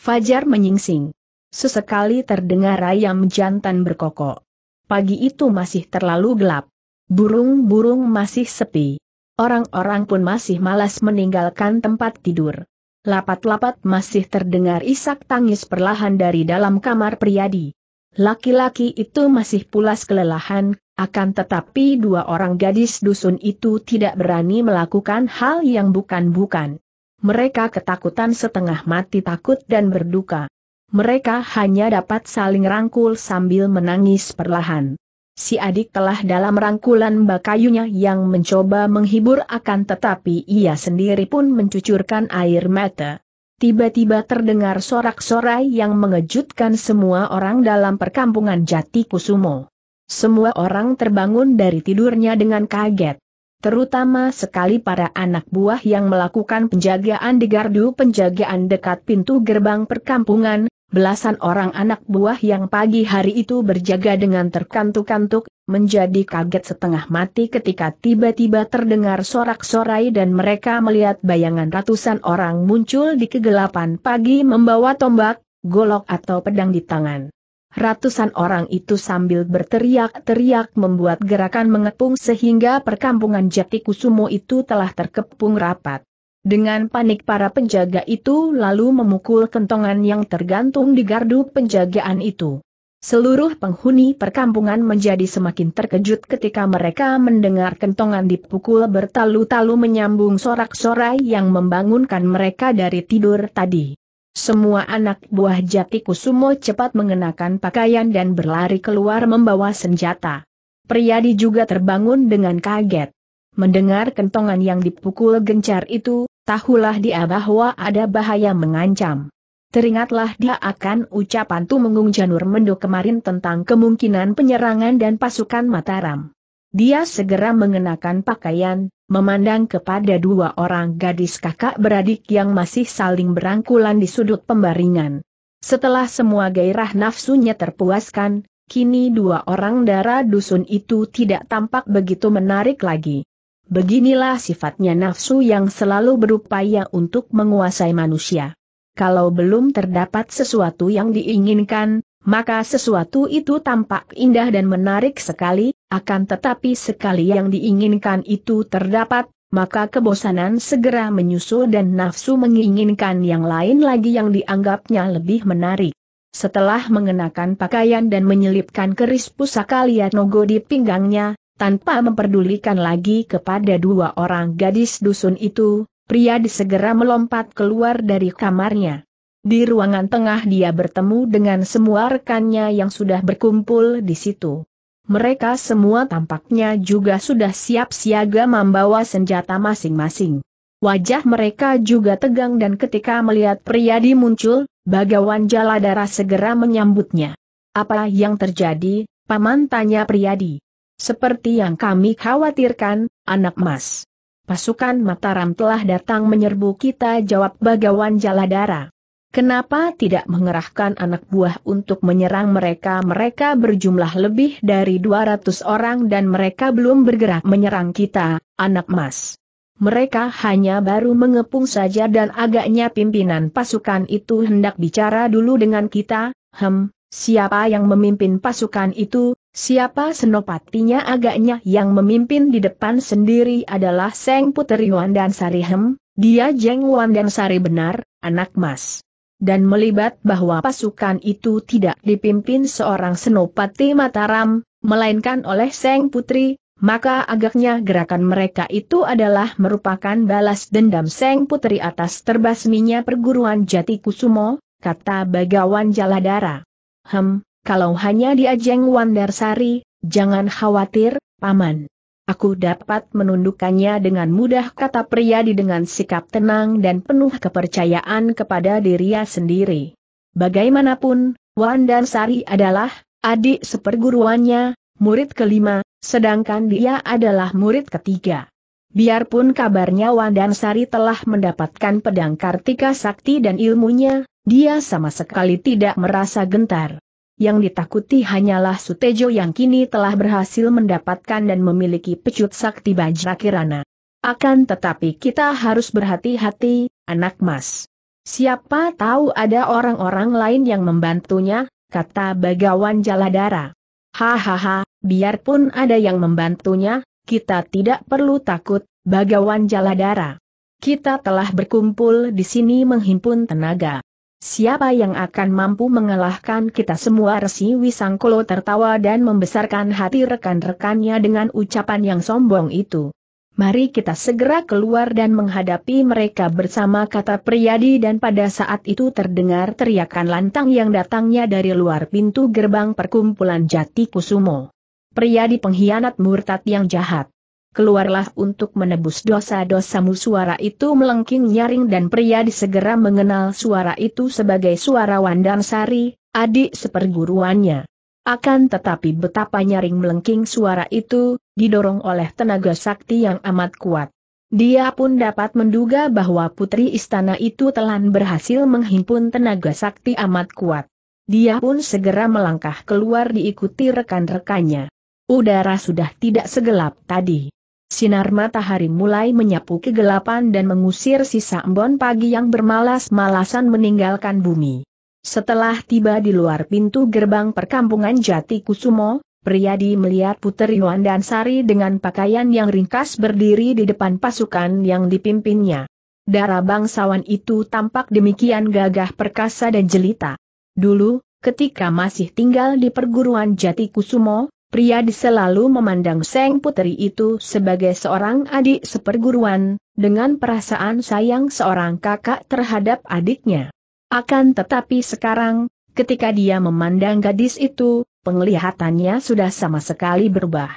Fajar menyingsing. Sesekali terdengar ayam jantan berkokok. Pagi itu masih terlalu gelap. Burung-burung masih sepi. Orang-orang pun masih malas meninggalkan tempat tidur. Lapat-lapat masih terdengar isak tangis perlahan dari dalam kamar Priadi. Laki-laki itu masih pulas kelelahan, akan tetapi dua orang gadis dusun itu tidak berani melakukan hal yang bukan-bukan. Mereka ketakutan setengah mati takut dan berduka. Mereka hanya dapat saling rangkul sambil menangis perlahan. Si adik telah dalam rangkulan bakayunya yang mencoba menghibur akan tetapi ia sendiri pun mencucurkan air mata. Tiba-tiba terdengar sorak-sorai yang mengejutkan semua orang dalam perkampungan Jati Kusumo. Semua orang terbangun dari tidurnya dengan kaget. Terutama sekali para anak buah yang melakukan penjagaan di gardu penjagaan dekat pintu gerbang perkampungan, belasan orang anak buah yang pagi hari itu berjaga dengan terkantuk-kantuk, menjadi kaget setengah mati ketika tiba-tiba terdengar sorak-sorai dan mereka melihat bayangan ratusan orang muncul di kegelapan pagi membawa tombak, golok atau pedang di tangan. Ratusan orang itu sambil berteriak-teriak membuat gerakan mengepung sehingga perkampungan Jatikusumo itu telah terkepung rapat. Dengan panik para penjaga itu lalu memukul kentongan yang tergantung di gardu penjagaan itu. Seluruh penghuni perkampungan menjadi semakin terkejut ketika mereka mendengar kentongan dipukul bertalu-talu menyambung sorak-sorai yang membangunkan mereka dari tidur tadi. Semua anak buah jati kusumo cepat mengenakan pakaian dan berlari keluar membawa senjata. Priyadi juga terbangun dengan kaget. Mendengar kentongan yang dipukul gencar itu, tahulah dia bahwa ada bahaya mengancam. Teringatlah dia akan ucapan Tumenggung Janur Mendo kemarin tentang kemungkinan penyerangan dan pasukan Mataram. Dia segera mengenakan pakaian, memandang kepada dua orang gadis kakak beradik yang masih saling berangkulan di sudut pembaringan. Setelah semua gairah nafsunya terpuaskan, kini dua orang darah dusun itu tidak tampak begitu menarik lagi. Beginilah sifatnya nafsu yang selalu berupaya untuk menguasai manusia. Kalau belum terdapat sesuatu yang diinginkan, maka sesuatu itu tampak indah dan menarik sekali, akan tetapi sekali yang diinginkan itu terdapat, maka kebosanan segera menyusul dan nafsu menginginkan yang lain lagi yang dianggapnya lebih menarik. Setelah mengenakan pakaian dan menyelipkan keris pusaka liat nogo di pinggangnya, tanpa memperdulikan lagi kepada dua orang gadis dusun itu, pria disegera melompat keluar dari kamarnya. Di ruangan tengah dia bertemu dengan semua rekannya yang sudah berkumpul di situ. Mereka semua tampaknya juga sudah siap siaga membawa senjata masing-masing. Wajah mereka juga tegang dan ketika melihat Priyadi muncul, Bagawan Jaladara segera menyambutnya. Apa yang terjadi, Paman tanya Priyadi. Seperti yang kami khawatirkan, anak mas. Pasukan Mataram telah datang menyerbu kita jawab Bagawan Jaladara. Kenapa tidak mengerahkan anak buah untuk menyerang mereka? Mereka berjumlah lebih dari 200 orang dan mereka belum bergerak menyerang kita, anak mas. Mereka hanya baru mengepung saja dan agaknya pimpinan pasukan itu hendak bicara dulu dengan kita, hem, siapa yang memimpin pasukan itu, siapa senopatinya agaknya yang memimpin di depan sendiri adalah Seng Puteri Wandansari dan Hem, dia Jeng Wan dan Sari benar, anak mas dan melibat bahwa pasukan itu tidak dipimpin seorang senopati Mataram, melainkan oleh Seng Putri, maka agaknya gerakan mereka itu adalah merupakan balas dendam Seng Putri atas terbasminya perguruan Jati Kusumo, kata Bagawan Jaladara. Hem, kalau hanya diajeng Ajeng Wandarsari, jangan khawatir, Paman. Aku dapat menundukkannya dengan mudah kata pria di dengan sikap tenang dan penuh kepercayaan kepada dirinya sendiri. Bagaimanapun, Wan dan Sari adalah adik seperguruannya, murid kelima, sedangkan dia adalah murid ketiga. Biarpun kabarnya Wan dan Sari telah mendapatkan pedang Kartika Sakti dan ilmunya, dia sama sekali tidak merasa gentar yang ditakuti hanyalah Sutejo yang kini telah berhasil mendapatkan dan memiliki pecut sakti Bajrakirana. Akan tetapi kita harus berhati-hati, anak mas. Siapa tahu ada orang-orang lain yang membantunya, kata Bagawan Jaladara. Hahaha, biarpun ada yang membantunya, kita tidak perlu takut, Bagawan Jaladara. Kita telah berkumpul di sini menghimpun tenaga. Siapa yang akan mampu mengalahkan kita semua resi Wisangkolo tertawa dan membesarkan hati rekan-rekannya dengan ucapan yang sombong itu. Mari kita segera keluar dan menghadapi mereka bersama kata Priyadi dan pada saat itu terdengar teriakan lantang yang datangnya dari luar pintu gerbang perkumpulan Jati Kusumo. Priyadi pengkhianat murtad yang jahat keluarlah untuk menebus dosa-dosamu. Suara itu melengking nyaring dan pria disegera mengenal suara itu sebagai suara Wandan Sari, adik seperguruannya. Akan tetapi betapa nyaring melengking suara itu, didorong oleh tenaga sakti yang amat kuat. Dia pun dapat menduga bahwa putri istana itu telah berhasil menghimpun tenaga sakti amat kuat. Dia pun segera melangkah keluar diikuti rekan-rekannya. Udara sudah tidak segelap tadi sinar matahari mulai menyapu kegelapan dan mengusir sisa embon pagi yang bermalas-malasan meninggalkan bumi. Setelah tiba di luar pintu gerbang perkampungan Jati Kusumo, Priyadi melihat Putri Yuan dan Sari dengan pakaian yang ringkas berdiri di depan pasukan yang dipimpinnya. Darah bangsawan itu tampak demikian gagah perkasa dan jelita. Dulu, ketika masih tinggal di perguruan Jati Kusumo, Pria di selalu memandang Seng Putri itu sebagai seorang adik seperguruan, dengan perasaan sayang seorang kakak terhadap adiknya. Akan tetapi sekarang, ketika dia memandang gadis itu, penglihatannya sudah sama sekali berubah.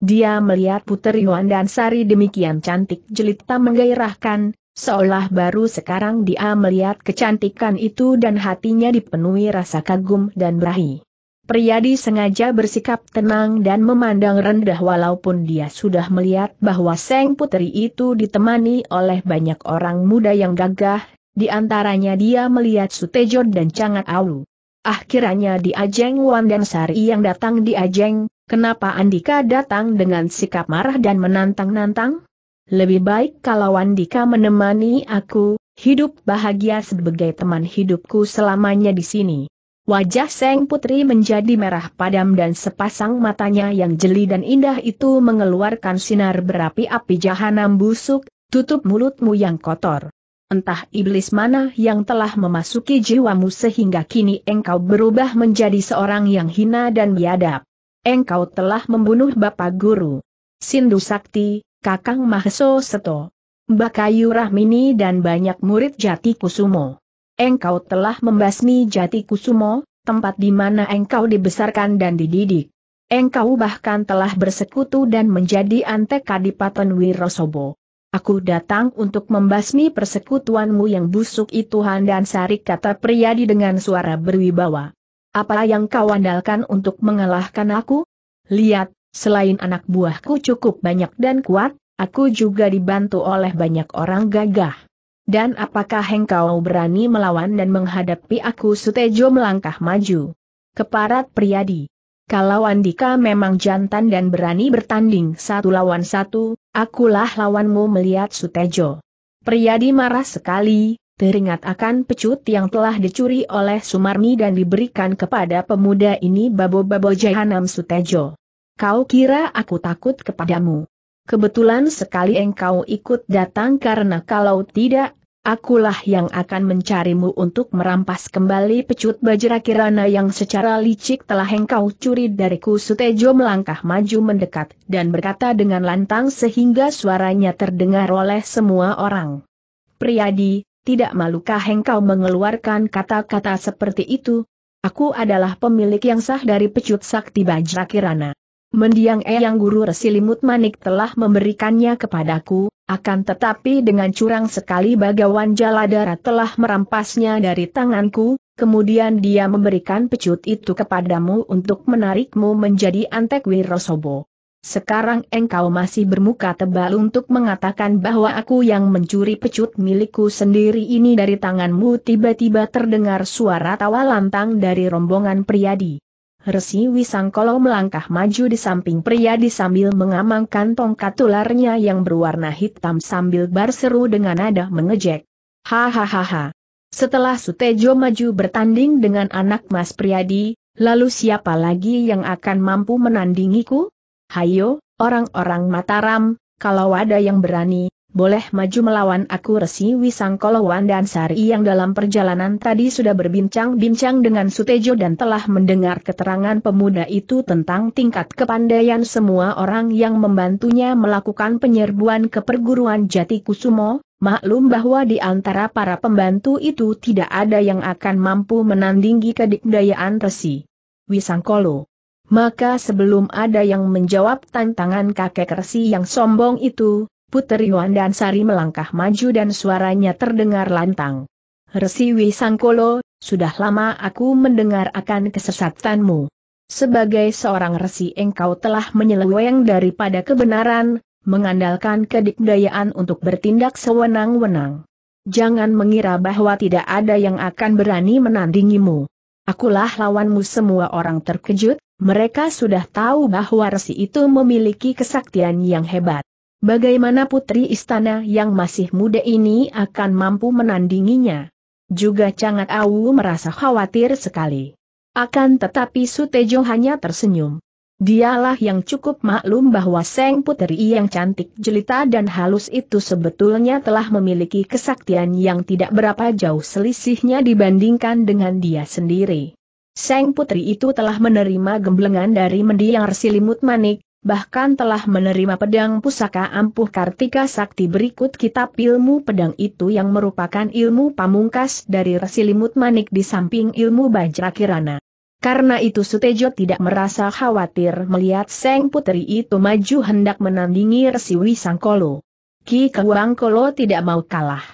Dia melihat Putri dan Sari demikian cantik jelita menggairahkan, seolah baru sekarang dia melihat kecantikan itu dan hatinya dipenuhi rasa kagum dan berahi. Priyadi sengaja bersikap tenang dan memandang rendah walaupun dia sudah melihat bahwa Seng Putri itu ditemani oleh banyak orang muda yang gagah, di antaranya dia melihat Sutejo dan Cangat Aulu. Akhirnya ah, di Ajeng Wan dan Sari yang datang di Ajeng, kenapa Andika datang dengan sikap marah dan menantang-nantang? Lebih baik kalau Andika menemani aku, hidup bahagia sebagai teman hidupku selamanya di sini. Wajah Seng Putri menjadi merah padam dan sepasang matanya yang jeli dan indah itu mengeluarkan sinar berapi-api jahanam busuk, tutup mulutmu yang kotor. Entah iblis mana yang telah memasuki jiwamu sehingga kini engkau berubah menjadi seorang yang hina dan biadab. Engkau telah membunuh Bapak Guru. Sindu Sakti, Kakang Maheso Seto. Bakayu Rahmini dan banyak murid jati kusumo engkau telah membasmi jati kusumo, tempat di mana engkau dibesarkan dan dididik. Engkau bahkan telah bersekutu dan menjadi antek Kadipaten Wirosobo. Aku datang untuk membasmi persekutuanmu yang busuk itu Handan Sari kata Priyadi dengan suara berwibawa. Apa yang kau andalkan untuk mengalahkan aku? Lihat, selain anak buahku cukup banyak dan kuat, aku juga dibantu oleh banyak orang gagah. Dan apakah engkau berani melawan dan menghadapi aku Sutejo melangkah maju? Keparat Priyadi. Kalau Andika memang jantan dan berani bertanding satu lawan satu, akulah lawanmu melihat Sutejo. Priyadi marah sekali, teringat akan pecut yang telah dicuri oleh Sumarni dan diberikan kepada pemuda ini babo-babo jahanam Sutejo. Kau kira aku takut kepadamu? kebetulan sekali engkau ikut datang karena kalau tidak, akulah yang akan mencarimu untuk merampas kembali pecut bajra kirana yang secara licik telah engkau curi dariku Sutejo melangkah maju mendekat dan berkata dengan lantang sehingga suaranya terdengar oleh semua orang. Priyadi, tidak malukah engkau mengeluarkan kata-kata seperti itu? Aku adalah pemilik yang sah dari pecut sakti Bajra Kirana. Mendiang Eyang Guru resi limut Manik telah memberikannya kepadaku, akan tetapi dengan curang sekali Bagawan Jaladara telah merampasnya dari tanganku, kemudian dia memberikan pecut itu kepadamu untuk menarikmu menjadi Antek Wirosobo. Sekarang engkau masih bermuka tebal untuk mengatakan bahwa aku yang mencuri pecut milikku sendiri ini dari tanganmu tiba-tiba terdengar suara tawa lantang dari rombongan priadi. Resi Wisangkolo melangkah maju di samping Pria di sambil mengamankan tongkat ularnya yang berwarna hitam sambil berseru dengan nada mengejek. Hahaha. Setelah Sutejo maju bertanding dengan anak Mas Priyadi, lalu siapa lagi yang akan mampu menandingiku? Hayo, orang-orang Mataram, kalau ada yang berani, boleh maju melawan aku Resi Wisangkolowan dan Sari yang dalam perjalanan tadi sudah berbincang-bincang dengan Sutejo dan telah mendengar keterangan pemuda itu tentang tingkat kepandaian semua orang yang membantunya melakukan penyerbuan ke perguruan Jati Kusumo, maklum bahwa di antara para pembantu itu tidak ada yang akan mampu menandingi kedikdayaan Resi Wisangkolo. Maka sebelum ada yang menjawab tantangan kakek Resi yang sombong itu, Puteri dan Sari melangkah maju dan suaranya terdengar lantang. Resi Wisangkolo, sudah lama aku mendengar akan kesesatanmu. Sebagai seorang resi engkau telah menyeleweng daripada kebenaran, mengandalkan kedikdayaan untuk bertindak sewenang-wenang. Jangan mengira bahwa tidak ada yang akan berani menandingimu. Akulah lawanmu semua orang terkejut, mereka sudah tahu bahwa resi itu memiliki kesaktian yang hebat. Bagaimana putri istana yang masih muda ini akan mampu menandinginya? Juga Cangat Awu merasa khawatir sekali. Akan tetapi Sutejo hanya tersenyum. Dialah yang cukup maklum bahwa Seng Putri yang cantik jelita dan halus itu sebetulnya telah memiliki kesaktian yang tidak berapa jauh selisihnya dibandingkan dengan dia sendiri. Seng Putri itu telah menerima gemblengan dari mendiang Resilimut manik, bahkan telah menerima pedang pusaka ampuh Kartika Sakti berikut kitab ilmu pedang itu yang merupakan ilmu pamungkas dari resi limut manik di samping ilmu Bajra Kirana. Karena itu Sutejo tidak merasa khawatir melihat Seng Putri itu maju hendak menandingi Resi Wisangkolo. Ki Kewangkolo tidak mau kalah.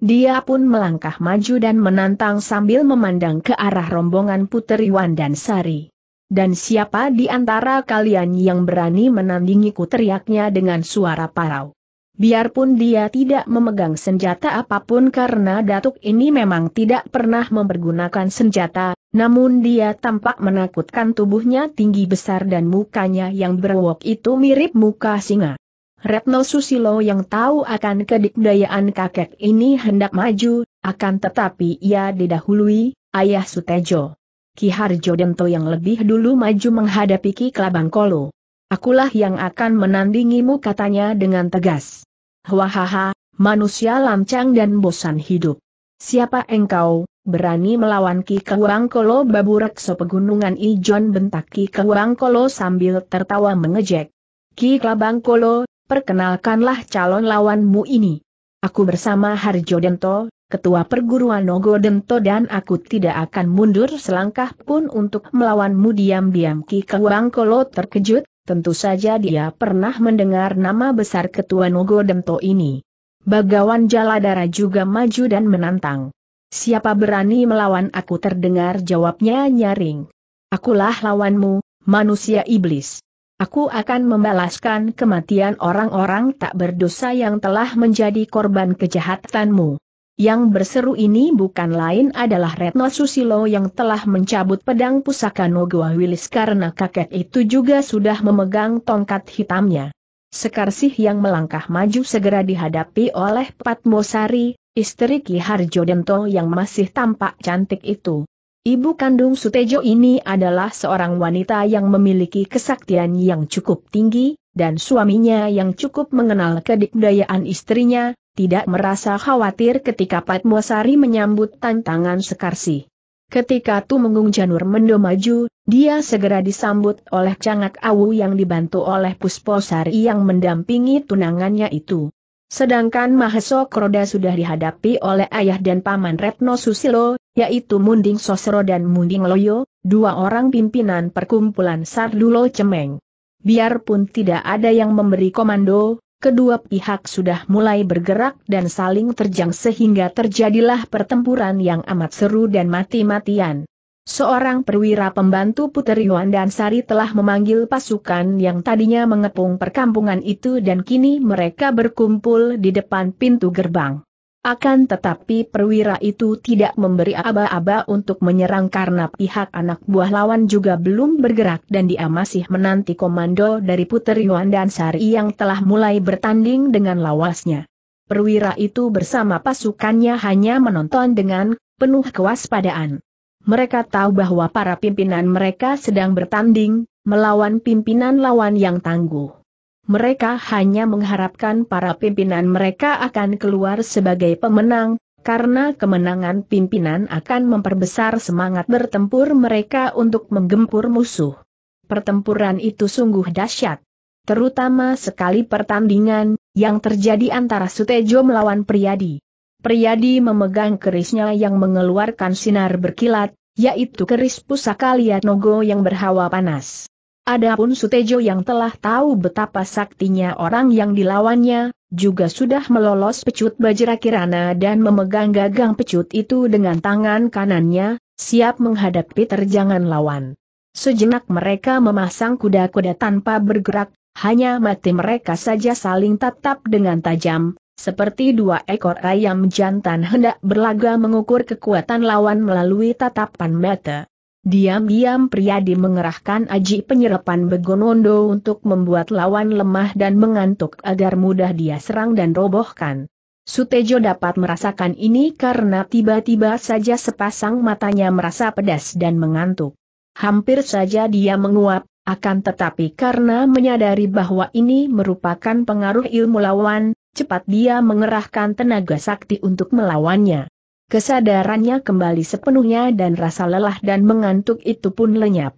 Dia pun melangkah maju dan menantang sambil memandang ke arah rombongan Putri Wan dan Sari. Dan siapa di antara kalian yang berani menandingiku teriaknya dengan suara parau. Biarpun dia tidak memegang senjata apapun karena datuk ini memang tidak pernah mempergunakan senjata, namun dia tampak menakutkan tubuhnya tinggi besar dan mukanya yang berwok itu mirip muka singa. Retno Susilo yang tahu akan kedikdayaan kakek ini hendak maju, akan tetapi ia didahului, ayah Sutejo. Ki Harjo Dento yang lebih dulu maju menghadapi Ki Klabang Kolo. Akulah yang akan menandingimu katanya dengan tegas. Wahaha, manusia lancang dan bosan hidup. Siapa engkau, berani melawan Ki Kewang Kolo Baburekso Pegunungan Ijon bentak Ki Kewang Kolo sambil tertawa mengejek. Ki Klabang Kolo, perkenalkanlah calon lawanmu ini. Aku bersama Harjo Dento, Ketua Perguruan Nogo dan aku tidak akan mundur selangkah pun untuk melawanmu diam-diam Ki Kolo terkejut, tentu saja dia pernah mendengar nama besar Ketua Nogo ini. Bagawan Jaladara juga maju dan menantang. Siapa berani melawan aku terdengar jawabnya nyaring. Akulah lawanmu, manusia iblis. Aku akan membalaskan kematian orang-orang tak berdosa yang telah menjadi korban kejahatanmu. Yang berseru ini bukan lain adalah Retno Susilo yang telah mencabut pedang pusaka Nogua Wilis karena kakek itu juga sudah memegang tongkat hitamnya. Sekarsih yang melangkah maju segera dihadapi oleh Patmosari, istri Ki Harjo Dento yang masih tampak cantik itu. Ibu kandung Sutejo ini adalah seorang wanita yang memiliki kesaktian yang cukup tinggi, dan suaminya yang cukup mengenal kedikdayaan istrinya, tidak merasa khawatir ketika Patmosari menyambut tantangan Sekarsi. Ketika Tumenggung Janur Mendo maju, dia segera disambut oleh Cangak Awu yang dibantu oleh Pusposari yang mendampingi tunangannya itu. Sedangkan Maheso Kroda sudah dihadapi oleh ayah dan paman Retno Susilo, yaitu Munding Sosro dan Munding Loyo, dua orang pimpinan perkumpulan Sardulo Cemeng. Biarpun tidak ada yang memberi komando, kedua pihak sudah mulai bergerak dan saling terjang sehingga terjadilah pertempuran yang amat seru dan mati-matian. Seorang perwira pembantu Puteri Wan dan Sari telah memanggil pasukan yang tadinya mengepung perkampungan itu dan kini mereka berkumpul di depan pintu gerbang. Akan tetapi perwira itu tidak memberi aba-aba untuk menyerang karena pihak anak buah lawan juga belum bergerak dan dia masih menanti komando dari Puteri Yuan dan Sari yang telah mulai bertanding dengan lawasnya. Perwira itu bersama pasukannya hanya menonton dengan penuh kewaspadaan. Mereka tahu bahwa para pimpinan mereka sedang bertanding, melawan pimpinan lawan yang tangguh mereka hanya mengharapkan para pimpinan mereka akan keluar sebagai pemenang, karena kemenangan pimpinan akan memperbesar semangat bertempur mereka untuk menggempur musuh. Pertempuran itu sungguh dahsyat. Terutama sekali pertandingan, yang terjadi antara Sutejo melawan Priyadi. Priyadi memegang kerisnya yang mengeluarkan sinar berkilat, yaitu keris pusaka Liatnogo yang berhawa panas. Adapun Sutejo yang telah tahu betapa saktinya orang yang dilawannya, juga sudah melolos pecut Bajra Kirana dan memegang gagang pecut itu dengan tangan kanannya, siap menghadapi terjangan lawan. Sejenak mereka memasang kuda-kuda tanpa bergerak, hanya mati mereka saja saling tatap dengan tajam, seperti dua ekor ayam jantan hendak berlaga mengukur kekuatan lawan melalui tatapan mata. Diam-diam Priadi mengerahkan aji penyerapan Begonondo untuk membuat lawan lemah dan mengantuk agar mudah dia serang dan robohkan. Sutejo dapat merasakan ini karena tiba-tiba saja sepasang matanya merasa pedas dan mengantuk. Hampir saja dia menguap, akan tetapi karena menyadari bahwa ini merupakan pengaruh ilmu lawan, cepat dia mengerahkan tenaga sakti untuk melawannya. Kesadarannya kembali sepenuhnya dan rasa lelah dan mengantuk itu pun lenyap.